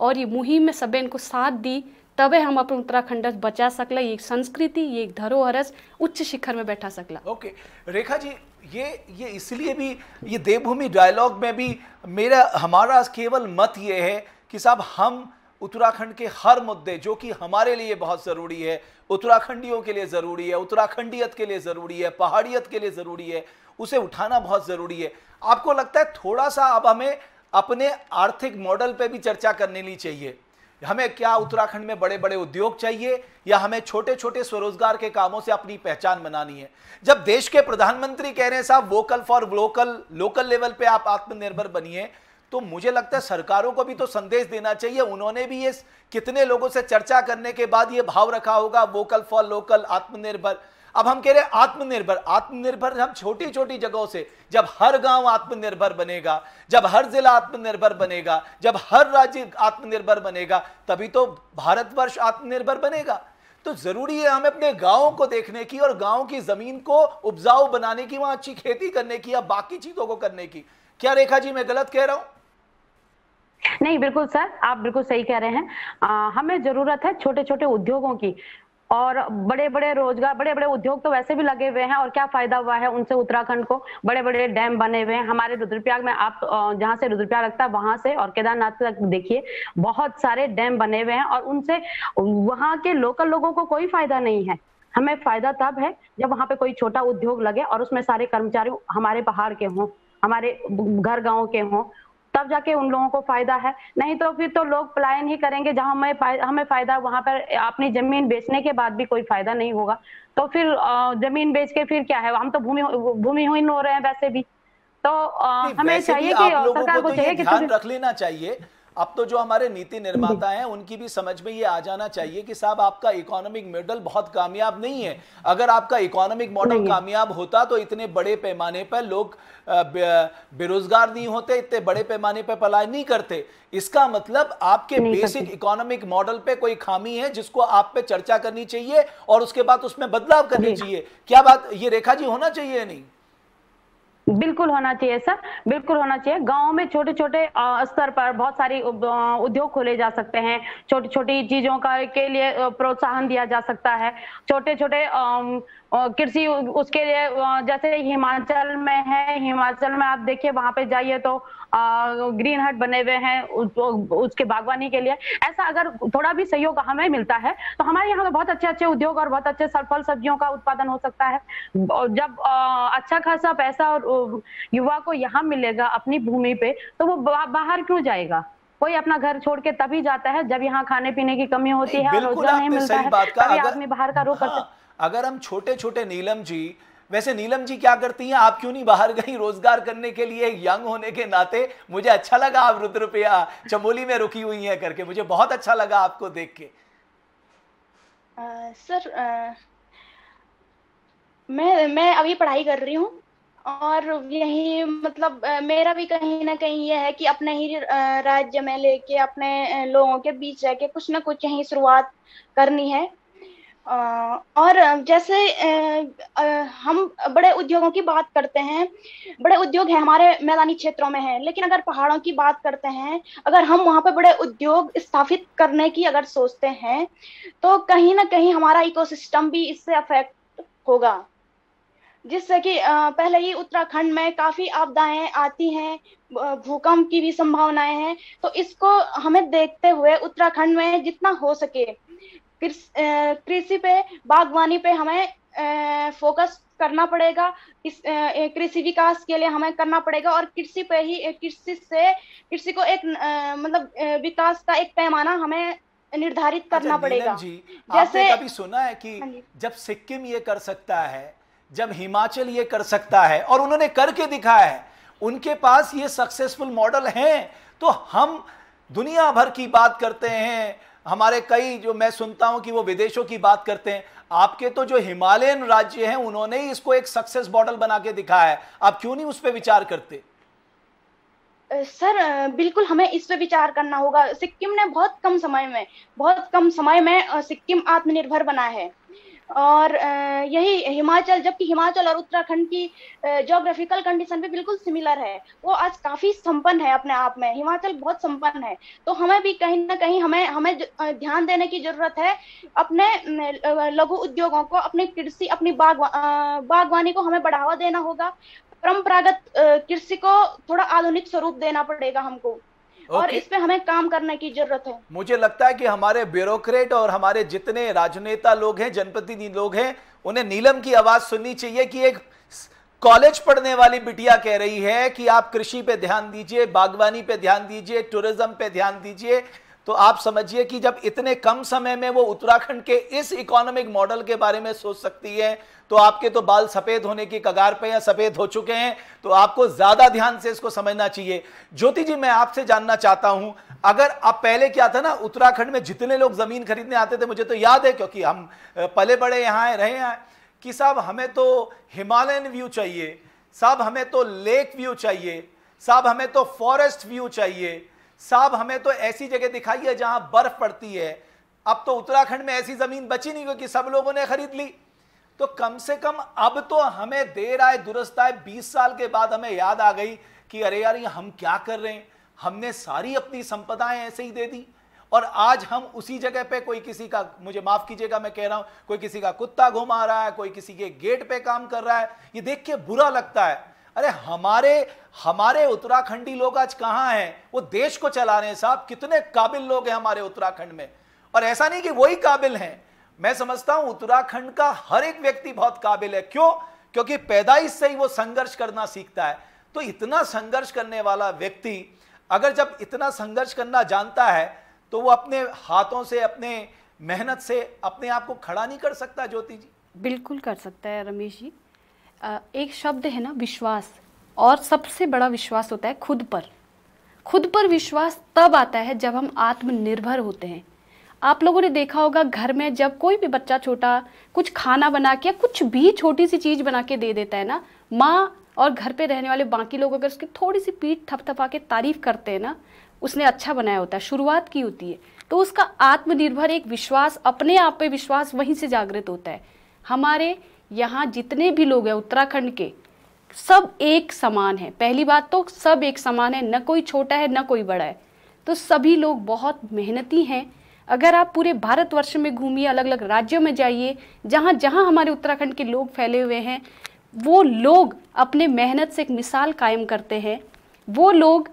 और ये मुहिम में सबेन को साथ दी तब हम अपन उत्तराखंड बचा सकला ये संस्कृति ये धरोहरस उच्च शिखर में बैठा सकला ओके रेखा जी ये ये इसलिए भी ये देवभूमि डायलॉग में भी मेरा हमारा केवल मत ये है कि साहब हम उत्तराखंड के हर मुद्दे जो कि हमारे लिए बहुत ज़रूरी है उत्तराखंडियों के लिए ज़रूरी है उत्तराखंडियत के लिए ज़रूरी है पहाड़ियत के लिए ज़रूरी है उसे उठाना बहुत ज़रूरी है आपको लगता है थोड़ा सा अब हमें अपने आर्थिक मॉडल पे भी चर्चा करने ली चाहिए हमें क्या उत्तराखंड में बड़े बड़े उद्योग चाहिए या हमें छोटे छोटे स्वरोजगार के कामों से अपनी पहचान बनानी है जब देश के प्रधानमंत्री कह रहे हैं साहब vocal for local local level पे आप आत्मनिर्भर बनिए तो मुझे लगता है सरकारों को भी तो संदेश देना चाहिए उन्होंने भी ये कितने लोगों से चर्चा करने के बाद ये भाव रखा होगा वोकल फॉर लोकल आत्मनिर्भर अब हम कह रहे हैं आत्मनिर्भर आत्मनिर्भर हम छोटी छोटी जगहों से जब हर गांव आत्मनिर्भर बनेगा जब हर जिला आत्मनिर्भर बनेगा जब हर राज्य आत्मनिर्भर बनेगा तभी तो भारतवर्ष आत्मनिर्भर बनेगा तो जरूरी है हमें अपने गाँव को देखने की और गाँव की जमीन को उपजाऊ बनाने की वहां अच्छी खेती करने की या बाकी चीजों को करने की क्या रेखा जी मैं गलत कह रहा हूं नहीं बिल्कुल सर आप बिल्कुल सही कह रहे हैं आ, हमें जरूरत है छोटे छोटे उद्योगों की और बड़े बड़े रोजगार बड़े बड़े उद्योग तो वैसे भी लगे हुए हैं और क्या फायदा हुआ है उनसे उत्तराखंड को बड़े बड़े डैम बने हुए हैं हमारे रुद्रप्रयाग में आप जहाँ से रुद्रप्रयाग लगता है वहां से और केदारनाथ तक देखिए बहुत सारे डैम बने हुए हैं और उनसे वहाँ के लोकल लोगों को कोई फायदा नहीं है हमें फायदा तब है जब वहाँ पे कोई छोटा उद्योग लगे और उसमें सारे कर्मचारी हमारे पहाड़ के हों हमारे घर गांव के हों तब जाके उन लोगों को फायदा है नहीं तो फिर तो लोग पलायन ही करेंगे जहां हमें हमें फायदा वहां पर अपनी जमीन बेचने के बाद भी कोई फायदा नहीं होगा तो फिर जमीन बेच के फिर क्या है हम तो भूमि भूमिहीन हो रहे हैं वैसे भी तो हमें चाहिए कि सरकार को तो चाहिए कि रख लेना चाहिए अब तो जो हमारे नीति निर्माता हैं उनकी भी समझ में ये आ जाना चाहिए कि साहब आपका इकोनॉमिक मॉडल बहुत कामयाब नहीं है अगर आपका इकोनॉमिक मॉडल कामयाब होता तो इतने बड़े पैमाने पर लोग बेरोजगार नहीं होते इतने बड़े पैमाने पर पलायन नहीं करते इसका मतलब आपके बेसिक इकोनॉमिक मॉडल पे कोई खामी है जिसको आप पे चर्चा करनी चाहिए और उसके बाद उसमें बदलाव करनी चाहिए क्या बात ये रेखा जी होना चाहिए नहीं बिल्कुल होना चाहिए सर बिल्कुल होना चाहिए गाँव में छोटे छोटे स्तर पर बहुत सारी उद्योग खोले जा सकते हैं छोटी छोटी चीजों का के लिए प्रोत्साहन दिया जा सकता है छोटे छोटे कृषि उसके लिए जैसे हिमाचल में है हिमाचल में आप देखिए वहां पे जाइए तो ग्रीन हट बने हुए हैं उसके बागवानी के लिए ऐसा अगर थोड़ा भी सहयोग हमें मिलता है तो हमारे यहाँ पे तो बहुत अच्छे अच्छे उद्योग और बहुत अच्छे फल सब्जियों का उत्पादन हो सकता है जब अच्छा खासा पैसा और युवा को यहाँ मिलेगा अपनी भूमि पे तो वो बाहर क्यों जाएगा कोई अपना घर छोड़ के तभी जाता है जब यहाँ खाने पीने की कमी होती है रोजगार नहीं मिलता है तभी आदमी बाहर का रुख हाँ, करता है अगर हम छोटे छोटे नीलम जी वैसे नीलम जी क्या करती हैं आप क्यों नहीं बाहर गई रोजगार करने के लिए यंग होने के नाते मुझे अच्छा लगा आप रुद्रप्रिया चमोली में रुकी हुई हैं करके मुझे बहुत अच्छा लगा आपको देख के सर uh, मैं मैं अभी पढ़ाई कर रही हूँ और यही मतलब मेरा भी कहीं ना कहीं यह है कि अपने ही राज्य में लेके अपने लोगों के बीच रह के कुछ ना कुछ यही शुरुआत करनी है और जैसे हम बड़े उद्योगों की बात करते हैं बड़े उद्योग है हमारे मैदानी क्षेत्रों में है लेकिन अगर पहाड़ों की बात करते हैं अगर हम वहाँ पर बड़े उद्योग स्थापित करने की अगर सोचते हैं तो कहीं ना कहीं हमारा इकोसिस्टम भी इससे अफेक्ट होगा जिससे कि पहले ही उत्तराखंड में काफ़ी आपदाएं आती हैं भूकंप की भी संभावनाएं हैं तो इसको हमें देखते हुए उत्तराखंड में जितना हो सके कृषि पे बागवानी पे हमें फोकस करना पड़ेगा इस कृषि विकास के लिए हमें करना पड़ेगा और कृषि पे ही कृषि से कृषि को एक मतलब विकास का एक पैमाना हमें निर्धारित अच्छा, करना अच्छा, पड़ेगा जी जैसे कभी सुना है कि हाँ जब सिक्किम ये कर सकता है जब हिमाचल ये कर सकता है और उन्होंने करके दिखाया है उनके पास ये सक्सेसफुल मॉडल हैं तो हम दुनिया भर की बात करते हैं हमारे कई जो मैं सुनता हूं कि वो विदेशों की बात करते हैं आपके तो जो हिमालयन राज्य हैं उन्होंने ही इसको एक सक्सेस मॉडल बना के दिखाया है आप क्यों नहीं उस पर विचार करते सर बिल्कुल हमें इस पे विचार करना होगा सिक्किम ने बहुत कम समय में बहुत कम समय में सिक्किम आत्मनिर्भर बना है और यही हिमाचल जबकि हिमाचल और उत्तराखंड की जोग्राफिकल कंडीशन भी बिल्कुल सिमिलर है वो आज काफी संपन्न है अपने आप में हिमाचल बहुत संपन्न है तो हमें भी कहीं ना कहीं हमें हमें ध्यान देने की जरूरत है अपने लघु उद्योगों को अपनी कृषि अपनी बागवा बागवानी को हमें बढ़ावा देना होगा परंपरागत कृषि को थोड़ा आधुनिक स्वरूप देना पड़ेगा हमको और इस पे हमें काम करने की जरूरत है मुझे लगता है कि हमारे ब्यूरोक्रेट और हमारे जितने राजनेता लोग हैं जनप्रतिनिधि लोग हैं उन्हें नीलम की आवाज सुननी चाहिए कि एक कॉलेज पढ़ने वाली बिटिया कह रही है कि आप कृषि पे ध्यान दीजिए बागवानी पे ध्यान दीजिए टूरिज्म पे ध्यान दीजिए तो आप समझिए कि जब इतने कम समय में वो उत्तराखंड के इस इकोनॉमिक मॉडल के बारे में सोच सकती है तो आपके तो बाल सफ़ेद होने की कगार पे या सफ़ेद हो चुके हैं तो आपको ज़्यादा ध्यान से इसको समझना चाहिए ज्योति जी मैं आपसे जानना चाहता हूं अगर आप पहले क्या था ना उत्तराखंड में जितने लोग ज़मीन खरीदने आते थे मुझे तो याद है क्योंकि हम पले बड़े यहाँ रहे हैं कि साहब हमें तो हिमालयन व्यू चाहिए साहब हमें तो लेक व्यू चाहिए साहब हमें तो फॉरेस्ट व्यू चाहिए साहब हमें तो ऐसी जगह दिखाई है जहां बर्फ पड़ती है अब तो उत्तराखंड में ऐसी जमीन बची नहीं क्योंकि सब लोगों ने खरीद ली तो कम से कम अब तो हमें देर आए दुरुस्त आए बीस साल के बाद हमें याद आ गई कि अरे यार ये हम क्या कर रहे हैं हमने सारी अपनी संपदाएं ऐसे ही दे दी और आज हम उसी जगह पे कोई किसी का मुझे माफ कीजिएगा मैं कह रहा हूं कोई किसी का कुत्ता घुमा रहा है कोई किसी के गेट पे काम कर रहा है ये देख के बुरा लगता है अरे हमारे हमारे उत्तराखंडी लोग आज कहाँ हैं वो देश को चला रहे हैं साहब कितने काबिल लोग हैं हमारे उत्तराखंड में और ऐसा नहीं कि वही काबिल हैं मैं समझता हूं उत्तराखंड का हर एक व्यक्ति बहुत काबिल है क्यों क्योंकि पैदाइश से ही वो संघर्ष करना सीखता है तो इतना संघर्ष करने वाला व्यक्ति अगर जब इतना संघर्ष करना जानता है तो वो अपने हाथों से अपने मेहनत से अपने आप को खड़ा नहीं कर सकता ज्योति जी बिल्कुल कर सकता है रमेश जी एक शब्द है ना विश्वास और सबसे बड़ा विश्वास होता है खुद पर खुद पर विश्वास तब आता है जब हम आत्मनिर्भर होते हैं आप लोगों ने देखा होगा घर में जब कोई भी बच्चा छोटा कुछ खाना बना के कुछ भी छोटी सी चीज़ बना के दे देता है ना माँ और घर पे रहने वाले बाकी लोग अगर उसकी थोड़ी सी पीठ थपथपा के तारीफ करते हैं ना उसने अच्छा बनाया होता है शुरुआत की होती है तो उसका आत्मनिर्भर एक विश्वास अपने आप पे विश्वास वहीं से जागृत होता है हमारे यहाँ जितने भी लोग हैं उत्तराखंड के सब एक समान है पहली बात तो सब एक समान है न कोई छोटा है न कोई बड़ा है तो सभी लोग बहुत मेहनती हैं अगर आप पूरे भारतवर्ष में घूमिए अलग अलग राज्यों में जाइए जहाँ जहाँ हमारे उत्तराखंड के लोग फैले हुए हैं वो लोग अपने मेहनत से एक मिसाल कायम करते हैं वो लोग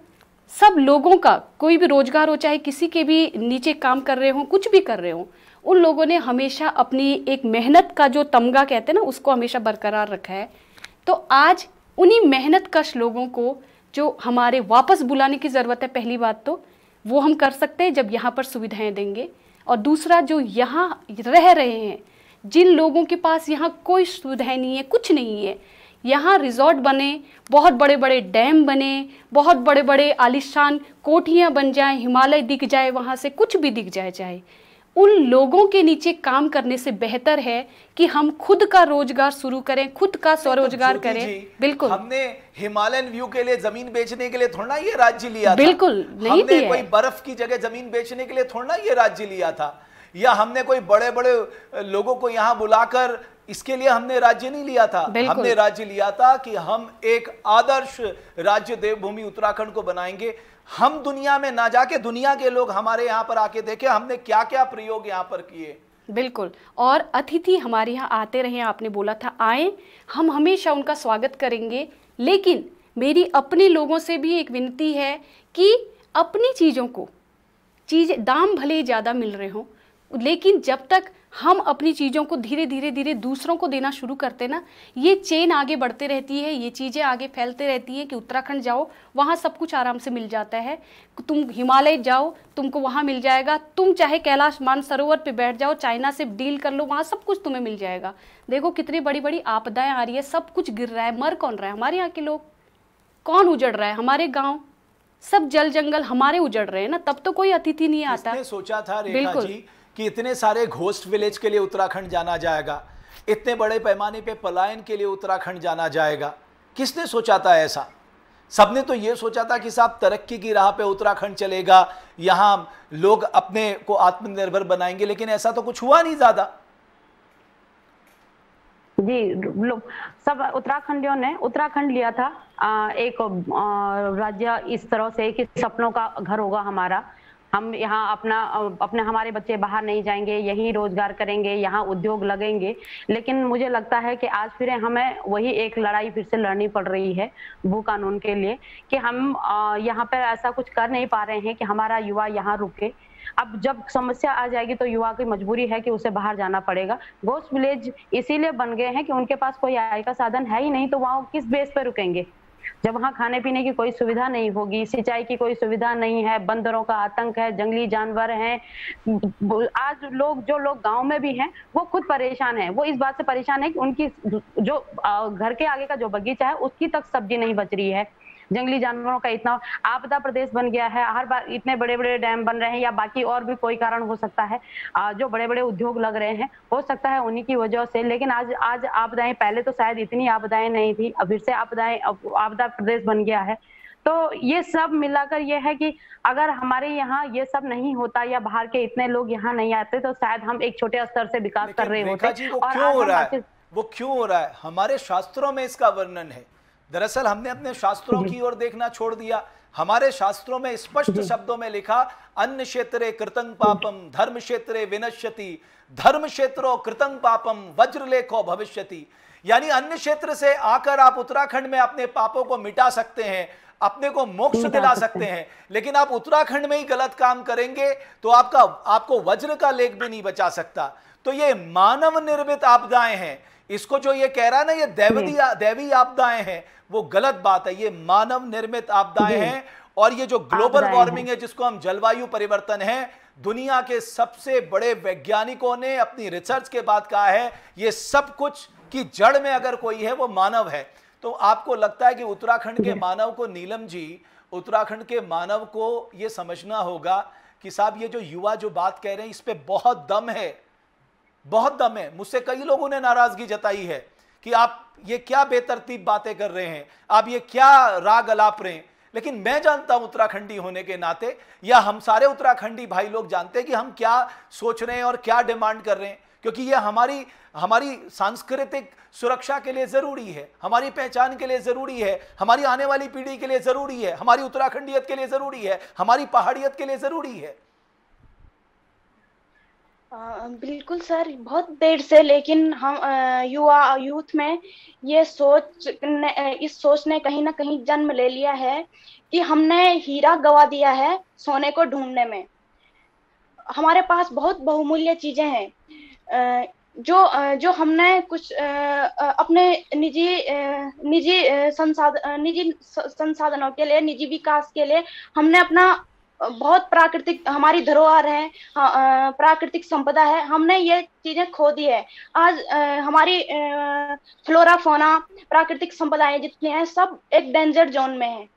सब लोगों का कोई भी रोज़गार हो चाहे किसी के भी नीचे काम कर रहे हों कुछ भी कर रहे हों उन लोगों ने हमेशा अपनी एक मेहनत का जो तमगा कहते हैं ना उसको हमेशा बरकरार रखा है तो आज उन्हीं मेहनत कश लोगों को जो हमारे वापस बुलाने की ज़रूरत है पहली बात तो वो हम कर सकते हैं जब यहाँ पर सुविधाएं देंगे और दूसरा जो यहाँ रह रहे हैं जिन लोगों के पास यहाँ कोई सुविधाएं नहीं है कुछ नहीं है यहाँ रिजॉर्ट बने बहुत बड़े बड़े डैम बने बहुत बड़े बड़े आलिशान कोठियाँ बन जाएँ हिमालय दिख जाए वहाँ से कुछ भी दिख जाए चाहे उन लोगों के नीचे काम करने से बेहतर है कि हम खुद का रोजगार शुरू करें खुद का तो स्वरोजगार तो करें बिल्कुल हमने हिमालयन व्यू के लिए जमीन बेचने के लिए थोड़ा ये राज्य लिया बिल्कुल नहीं हमने कोई बर्फ की जगह जमीन बेचने के लिए थोड़ा ये राज्य लिया था या हमने कोई बड़े बड़े लोगों को यहाँ बुलाकर इसके लिए हमने राज्य नहीं लिया था हमने राज्य लिया था कि हम एक आदर्श राज्य देवभूमि उत्तराखंड को बनाएंगे हम दुनिया में ना जाके दुनिया के लोग हमारे यहाँ पर आके देखे हमने क्या क्या प्रयोग यहाँ पर किए बिल्कुल और अतिथि हमारे यहाँ आते रहे आपने बोला था आए हम हमेशा उनका स्वागत करेंगे लेकिन मेरी अपने लोगों से भी एक विनती है कि अपनी चीज़ों को चीज़ दाम भले ही ज़्यादा मिल रहे हों लेकिन जब तक हम अपनी चीज़ों को धीरे धीरे धीरे दूसरों को देना शुरू करते ना ये चेन आगे बढ़ते रहती है ये चीज़ें आगे फैलते रहती हैं कि उत्तराखंड जाओ वहाँ सब कुछ आराम से मिल जाता है तुम हिमालय जाओ तुमको वहाँ मिल जाएगा तुम चाहे कैलाश मानसरोवर पे बैठ जाओ चाइना से डील कर लो वहाँ सब कुछ तुम्हें मिल जाएगा देखो कितनी बड़ी बड़ी आपदाएं आ रही है सब कुछ गिर रहा है मर कौन रहा है हमारे यहाँ के लोग कौन उजड़ रहा है हमारे गाँव सब जल जंगल हमारे उजड़ रहे हैं ना तब तो कोई अतिथि नहीं आता सोचा था रेखा बिल्कुल जी कि इतने सारे घोस्ट विलेज के लिए उत्तराखंड जाना जाएगा इतने बड़े पैमाने पे पलायन के लिए उत्तराखंड जाना जाएगा किसने सोचा था ऐसा सबने तो ये सोचा था कि साहब तरक्की की राह पे उत्तराखंड चलेगा यहाँ लोग अपने को आत्मनिर्भर बनाएंगे लेकिन ऐसा तो कुछ हुआ नहीं ज़्यादा जी लोग सब उत्तराखंडियों ने उत्तराखंड लिया था आ, एक राज्य इस तरह से कि सपनों का घर होगा हमारा हम यहाँ अपना अपने हमारे बच्चे बाहर नहीं जाएंगे यहीं रोजगार करेंगे यहाँ उद्योग लगेंगे लेकिन मुझे लगता है कि आज फिर हमें वही एक लड़ाई फिर से लड़नी पड़ रही है भू कानून के लिए कि हम यहाँ पर ऐसा कुछ कर नहीं पा रहे हैं कि हमारा युवा यहाँ रुके अब जब समस्या आ जाएगी तो युवा की मजबूरी है कि उसे बाहर जाना पड़ेगा गोस्ट विलेज इसीलिए बन गए हैं कि उनके पास कोई आय का साधन है ही नहीं तो वहाँ किस बेस पे रुकेंगे जब वहाँ खाने पीने की कोई सुविधा नहीं होगी सिंचाई की कोई सुविधा नहीं है बंदरों का आतंक है जंगली जानवर हैं आज लोग जो लोग गांव में भी हैं वो खुद परेशान है वो इस बात से परेशान है कि उनकी जो घर के आगे का जो बगीचा है उसकी तक सब्जी नहीं बच रही है जंगली जानवरों का इतना आपदा प्रदेश बन गया है हर बार इतने बड़े बड़े डैम बन रहे हैं या बाकी और भी कोई कारण हो सकता है जो बड़े बड़े उद्योग लग रहे हैं हो सकता है उन्हीं की वजह से लेकिन आज आज आपदाएं पहले तो शायद इतनी आपदाएं नहीं थी फिर से आपदाएं आपदा प्रदेश बन गया है तो ये सब मिलाकर ये है कि अगर हमारे यहाँ ये सब नहीं होता या बाहर के इतने लोग यहाँ नहीं आते तो शायद हम एक छोटे स्तर से विकास कर रहे होते वो क्यों हो रहा है वो क्यों हो रहा है हमारे शास्त्रों में इसका वर्णन है दरअसल हमने अपने शास्त्रों की ओर देखना छोड़ दिया हमारे शास्त्रों में स्पष्ट शब्दों में लिखा अन्य क्षेत्र कृतंग पापम धर्म क्षेत्र विनश्यति धर्म क्षेत्रो कृतंग पापम लेखो भविष्यति यानी अन्य क्षेत्र से आकर आप उत्तराखंड में अपने पापों को मिटा सकते हैं अपने को मोक्ष दिला सकते हैं लेकिन आप उत्तराखंड में ही गलत काम करेंगे तो आपका आपको वज्र का लेख भी नहीं बचा सकता तो ये मानव निर्मित आपदाएं हैं इसको जो ये कह रहा है ना ये दैवी दैवी आपदाएं हैं वो गलत बात है ये मानव निर्मित आपदाएं हैं और ये जो ग्लोबल वार्मिंग है जिसको हम जलवायु परिवर्तन है दुनिया के सबसे बड़े वैज्ञानिकों ने अपनी रिसर्च के बाद कहा है ये सब कुछ की जड़ में अगर कोई है वो मानव है तो आपको लगता है कि उत्तराखंड के मानव को नीलम जी उत्तराखंड के मानव को ये समझना होगा कि साहब ये जो युवा जो बात कह रहे हैं इस पर बहुत दम है बहुत दम है मुझसे कई लोगों ने नाराजगी जताई है कि आप ये क्या बेतरतीब बातें कर रहे हैं आप ये क्या राग अलाप रहे हैं लेकिन मैं जानता हूं उत्तराखंडी होने के नाते या हम सारे उत्तराखंडी भाई लोग जानते हैं कि हम क्या सोच रहे हैं और क्या डिमांड कर रहे हैं क्योंकि ये हमारी हमारी सांस्कृतिक सुरक्षा के लिए ज़रूरी है हमारी पहचान के लिए ज़रूरी है हमारी आने वाली पीढ़ी के लिए ज़रूरी है हमारी उत्तराखंडियत के लिए ज़रूरी है हमारी पहाड़ियत के लिए ज़रूरी है बिल्कुल सर बहुत देर से लेकिन हम युवा यूथ में ये सोच ने इस सोच ने कहीं ना कहीं जन्म ले लिया है कि हमने हीरा गवा दिया है सोने को ढूंढने में हमारे पास बहुत बहुमूल्य चीजें हैं जो जो हमने कुछ अपने निजी निजी संसाधन निजी संसाधनों के लिए निजी विकास के लिए हमने अपना बहुत प्राकृतिक हमारी धरोहर है हाँ, प्राकृतिक संपदा है हमने ये चीजें खो दी है आज हमारी फ्लोरा फोना प्राकृतिक संपदाएं जितनी हैं सब एक डेंजर जोन में है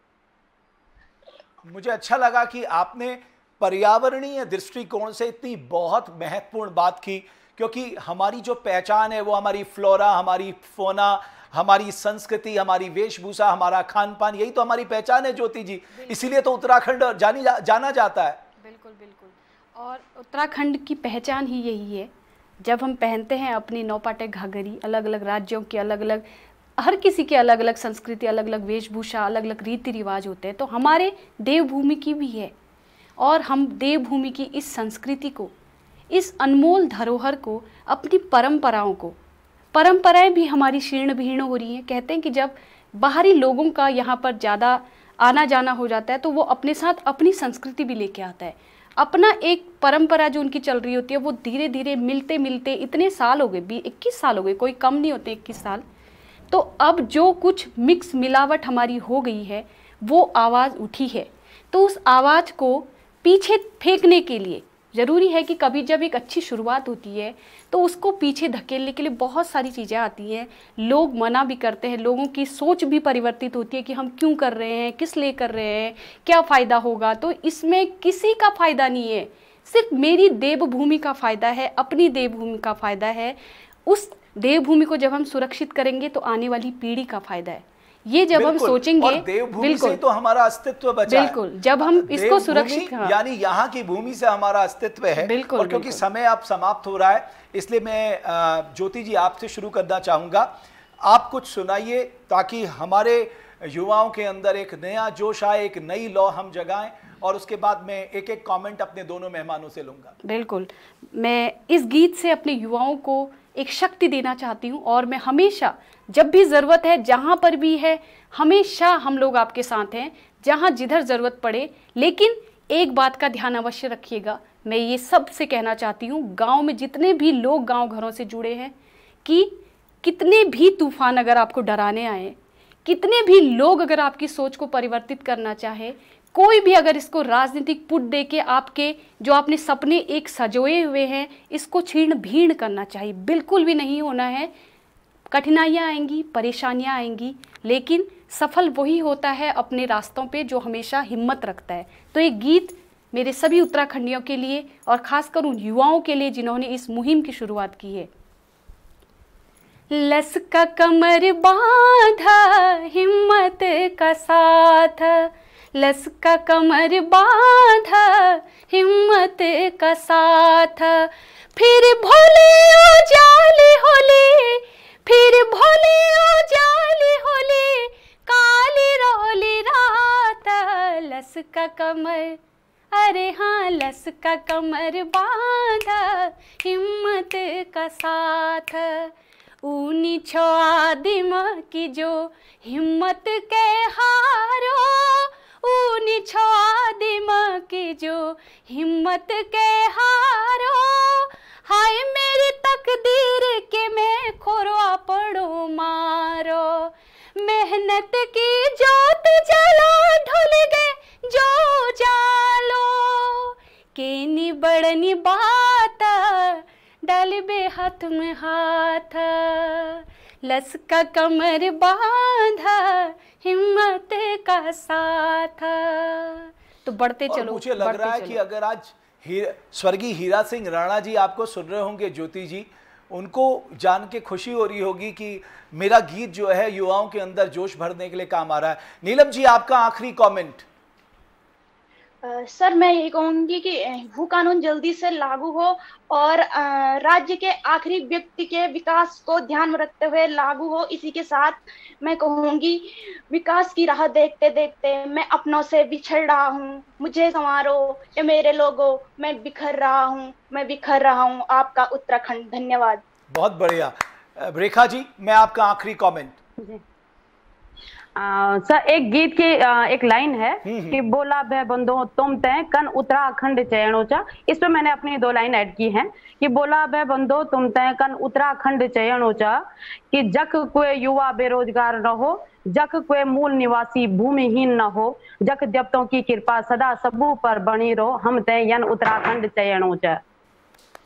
मुझे अच्छा लगा कि आपने पर्यावरणीय दृष्टिकोण से इतनी बहुत महत्वपूर्ण बात की क्योंकि हमारी जो पहचान है वो हमारी फ्लोरा हमारी फोना हमारी संस्कृति हमारी वेशभूषा हमारा खान पान यही तो हमारी पहचान है ज्योति जी इसीलिए तो उत्तराखंड जानी जा, जाना जाता है बिल्कुल बिल्कुल और उत्तराखंड की पहचान ही यही है जब हम पहनते हैं अपनी नौपाटे घाघरी अलग अलग राज्यों के अलग अलग हर किसी के अलग अलग संस्कृति अलग अलग वेशभूषा अलग अलग रीति रिवाज होते हैं तो हमारे देवभूमि की भी है और हम देवभूमि की इस संस्कृति को इस अनमोल धरोहर को अपनी परंपराओं को परंपराएं भी हमारी क्षीर्ण भीर्ण हो रही हैं कहते हैं कि जब बाहरी लोगों का यहाँ पर ज़्यादा आना जाना हो जाता है तो वो अपने साथ अपनी संस्कृति भी लेके आता है अपना एक परंपरा जो उनकी चल रही होती है वो धीरे धीरे मिलते मिलते इतने साल हो गए भी इक्कीस साल हो गए कोई कम नहीं होते इक्कीस साल तो अब जो कुछ मिक्स मिलावट हमारी हो गई है वो आवाज़ उठी है तो उस आवाज़ को पीछे फेंकने के लिए ज़रूरी है कि कभी जब एक अच्छी शुरुआत होती है तो उसको पीछे धकेलने के लिए बहुत सारी चीज़ें आती हैं लोग मना भी करते हैं लोगों की सोच भी परिवर्तित होती है कि हम क्यों कर रहे हैं किस लिए कर रहे हैं क्या फ़ायदा होगा तो इसमें किसी का फ़ायदा नहीं है सिर्फ मेरी देवभूमि का फ़ायदा है अपनी देवभूमि का फ़ायदा है उस देवभूमि को जब हम सुरक्षित करेंगे तो आने वाली पीढ़ी का फ़ायदा है ये जब हम सोचेंगे देवभूमि से तो हमारा अस्तित्व बचा बिल्कुल जब हम इसको सुरक्षित हाँ। यानी यहाँ की भूमि से हमारा अस्तित्व है बिल्कुल और क्योंकि समय अब समाप्त हो रहा है इसलिए मैं ज्योति जी आपसे शुरू करना चाहूंगा आप कुछ सुनाइए ताकि हमारे युवाओं के अंदर एक नया जोश आए एक नई लॉ हम जगाएं और उसके बाद मैं एक एक कमेंट अपने दोनों मेहमानों से लूंगा बिल्कुल मैं इस गीत से अपने युवाओं को एक शक्ति देना चाहती हूँ और मैं हमेशा जब भी ज़रूरत है जहाँ पर भी है हमेशा हम लोग आपके साथ हैं जहाँ जिधर ज़रूरत पड़े लेकिन एक बात का ध्यान अवश्य रखिएगा मैं ये सबसे कहना चाहती हूँ गांव में जितने भी लोग गांव घरों से जुड़े हैं कि कितने भी तूफान अगर आपको डराने आए कितने भी लोग अगर आपकी सोच को परिवर्तित करना चाहे कोई भी अगर इसको राजनीतिक पुट दे के आपके जो आपने सपने एक सजोए हुए हैं इसको छीण भीण करना चाहिए बिल्कुल भी नहीं होना है कठिनाइयाँ आएंगी परेशानियाँ आएंगी लेकिन सफल वही होता है अपने रास्तों पे जो हमेशा हिम्मत रखता है तो ये गीत मेरे सभी उत्तराखंडियों के लिए और ख़ास कर उन युवाओं के लिए जिन्होंने इस मुहिम की शुरुआत की है लस का कमर बांधा हिम्मत का साथ लस का कमर बांधा हिम्मत का साथ फिर भोले ओ जाली होली फिर भोले ओ जाली होली काली रोली रात लस का कमर अरे हाँ लस का कमर बांधा हिम्मत का साथ ऊनी छो आदिम की जो हिम्मत के हारो ऊनी छो आदिम की जो हिम्मत के हारो हाय मेरी तकदीर के मैं खोरवा पड़ो मारो मेहनत की जोत जला ढुल गए जो जालो केनी बड़नी बात तालिबे हाथ में हाथा लसका कमर बांधा हिम्मत का साथ तो बढ़ते चलो मुझे लग रहा है कि अगर आज ही, स्वर्गीय हीरा सिंह राणा जी आपको सुन रहे होंगे ज्योति जी उनको जान के खुशी हो रही होगी कि मेरा गीत जो है युवाओं के अंदर जोश भरने के लिए काम आ रहा है नीलम जी आपका आखिरी कमेंट सर मैं यही कहूंगी कि वो कानून जल्दी से लागू हो और राज्य के आखिरी व्यक्ति के विकास को ध्यान में रखते हुए लागू हो इसी के साथ मैं कहूंगी विकास की राह देखते देखते मैं अपनों से बिछड़ रहा हूँ मुझे संवारो ये मेरे लोगों मैं बिखर रहा हूँ मैं बिखर रहा हूँ आपका उत्तराखंड धन्यवाद बहुत बढ़िया रेखा जी मैं आपका आखिरी कॉमेंट सर एक गीत की आ, एक लाइन है हम्म, हम्म। कि बोला भय बंदो तुम तय कन उत्तराखंड चयनोचा इस पर मैंने अपनी दो लाइन ऐड की हैं कि बोला भय बंधो तुम तय कन उत्तराखंड चा कि जक कोई युवा बेरोजगार न हो जख कोई मूल निवासी भूमिहीन न हो जक देवतों की कृपा सदा सबू पर बनी रहो हम तय यन उत्तराखंड चयनोचा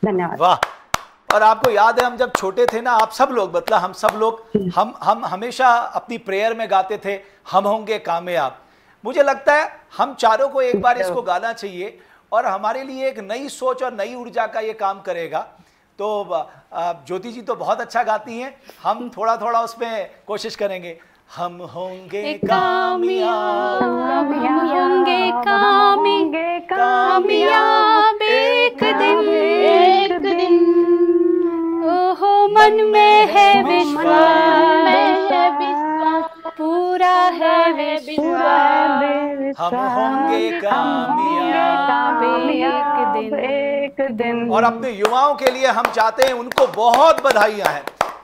धन्यवाद और आपको याद है हम जब छोटे थे ना आप सब लोग मतलब हम सब लोग हम हम हमेशा अपनी प्रेयर में गाते थे हम होंगे कामयाब मुझे लगता है हम चारों को एक बार इसको गाना चाहिए और हमारे लिए एक नई सोच और नई ऊर्जा का ये काम करेगा तो ज्योति जी तो बहुत अच्छा गाती हैं हम थोड़ा थोड़ा उसमें कोशिश करेंगे हम होंगे कामयाब होंगे कामयाब कामयाब एक दिन एक दिन मन में है विश्वास पूरा है विश्वास हम होंगे कामयाब एक दिन एक दिन और अपने युवाओं के लिए हम चाहते हैं उनको बहुत बधाइयां हैं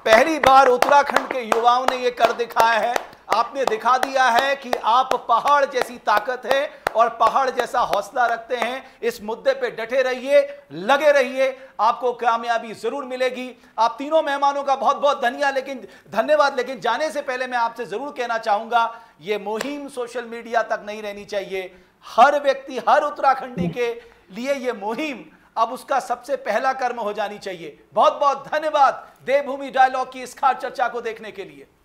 पहली बार उत्तराखंड के युवाओं ने ये कर दिखाया है आपने दिखा दिया है कि आप पहाड़ जैसी ताकत है और पहाड़ जैसा हौसला रखते हैं इस मुद्दे पे डटे रहिए लगे रहिए आपको कामयाबी जरूर मिलेगी आप तीनों मेहमानों का बहुत बहुत धनिया लेकिन धन्यवाद लेकिन जाने से पहले मैं आपसे जरूर कहना चाहूंगा ये मुहिम सोशल मीडिया तक नहीं रहनी चाहिए हर व्यक्ति हर उत्तराखंडी के लिए ये मुहिम अब उसका सबसे पहला कर्म हो जानी चाहिए बहुत बहुत धन्यवाद देवभूमि डायलॉग की इस खास चर्चा को देखने के लिए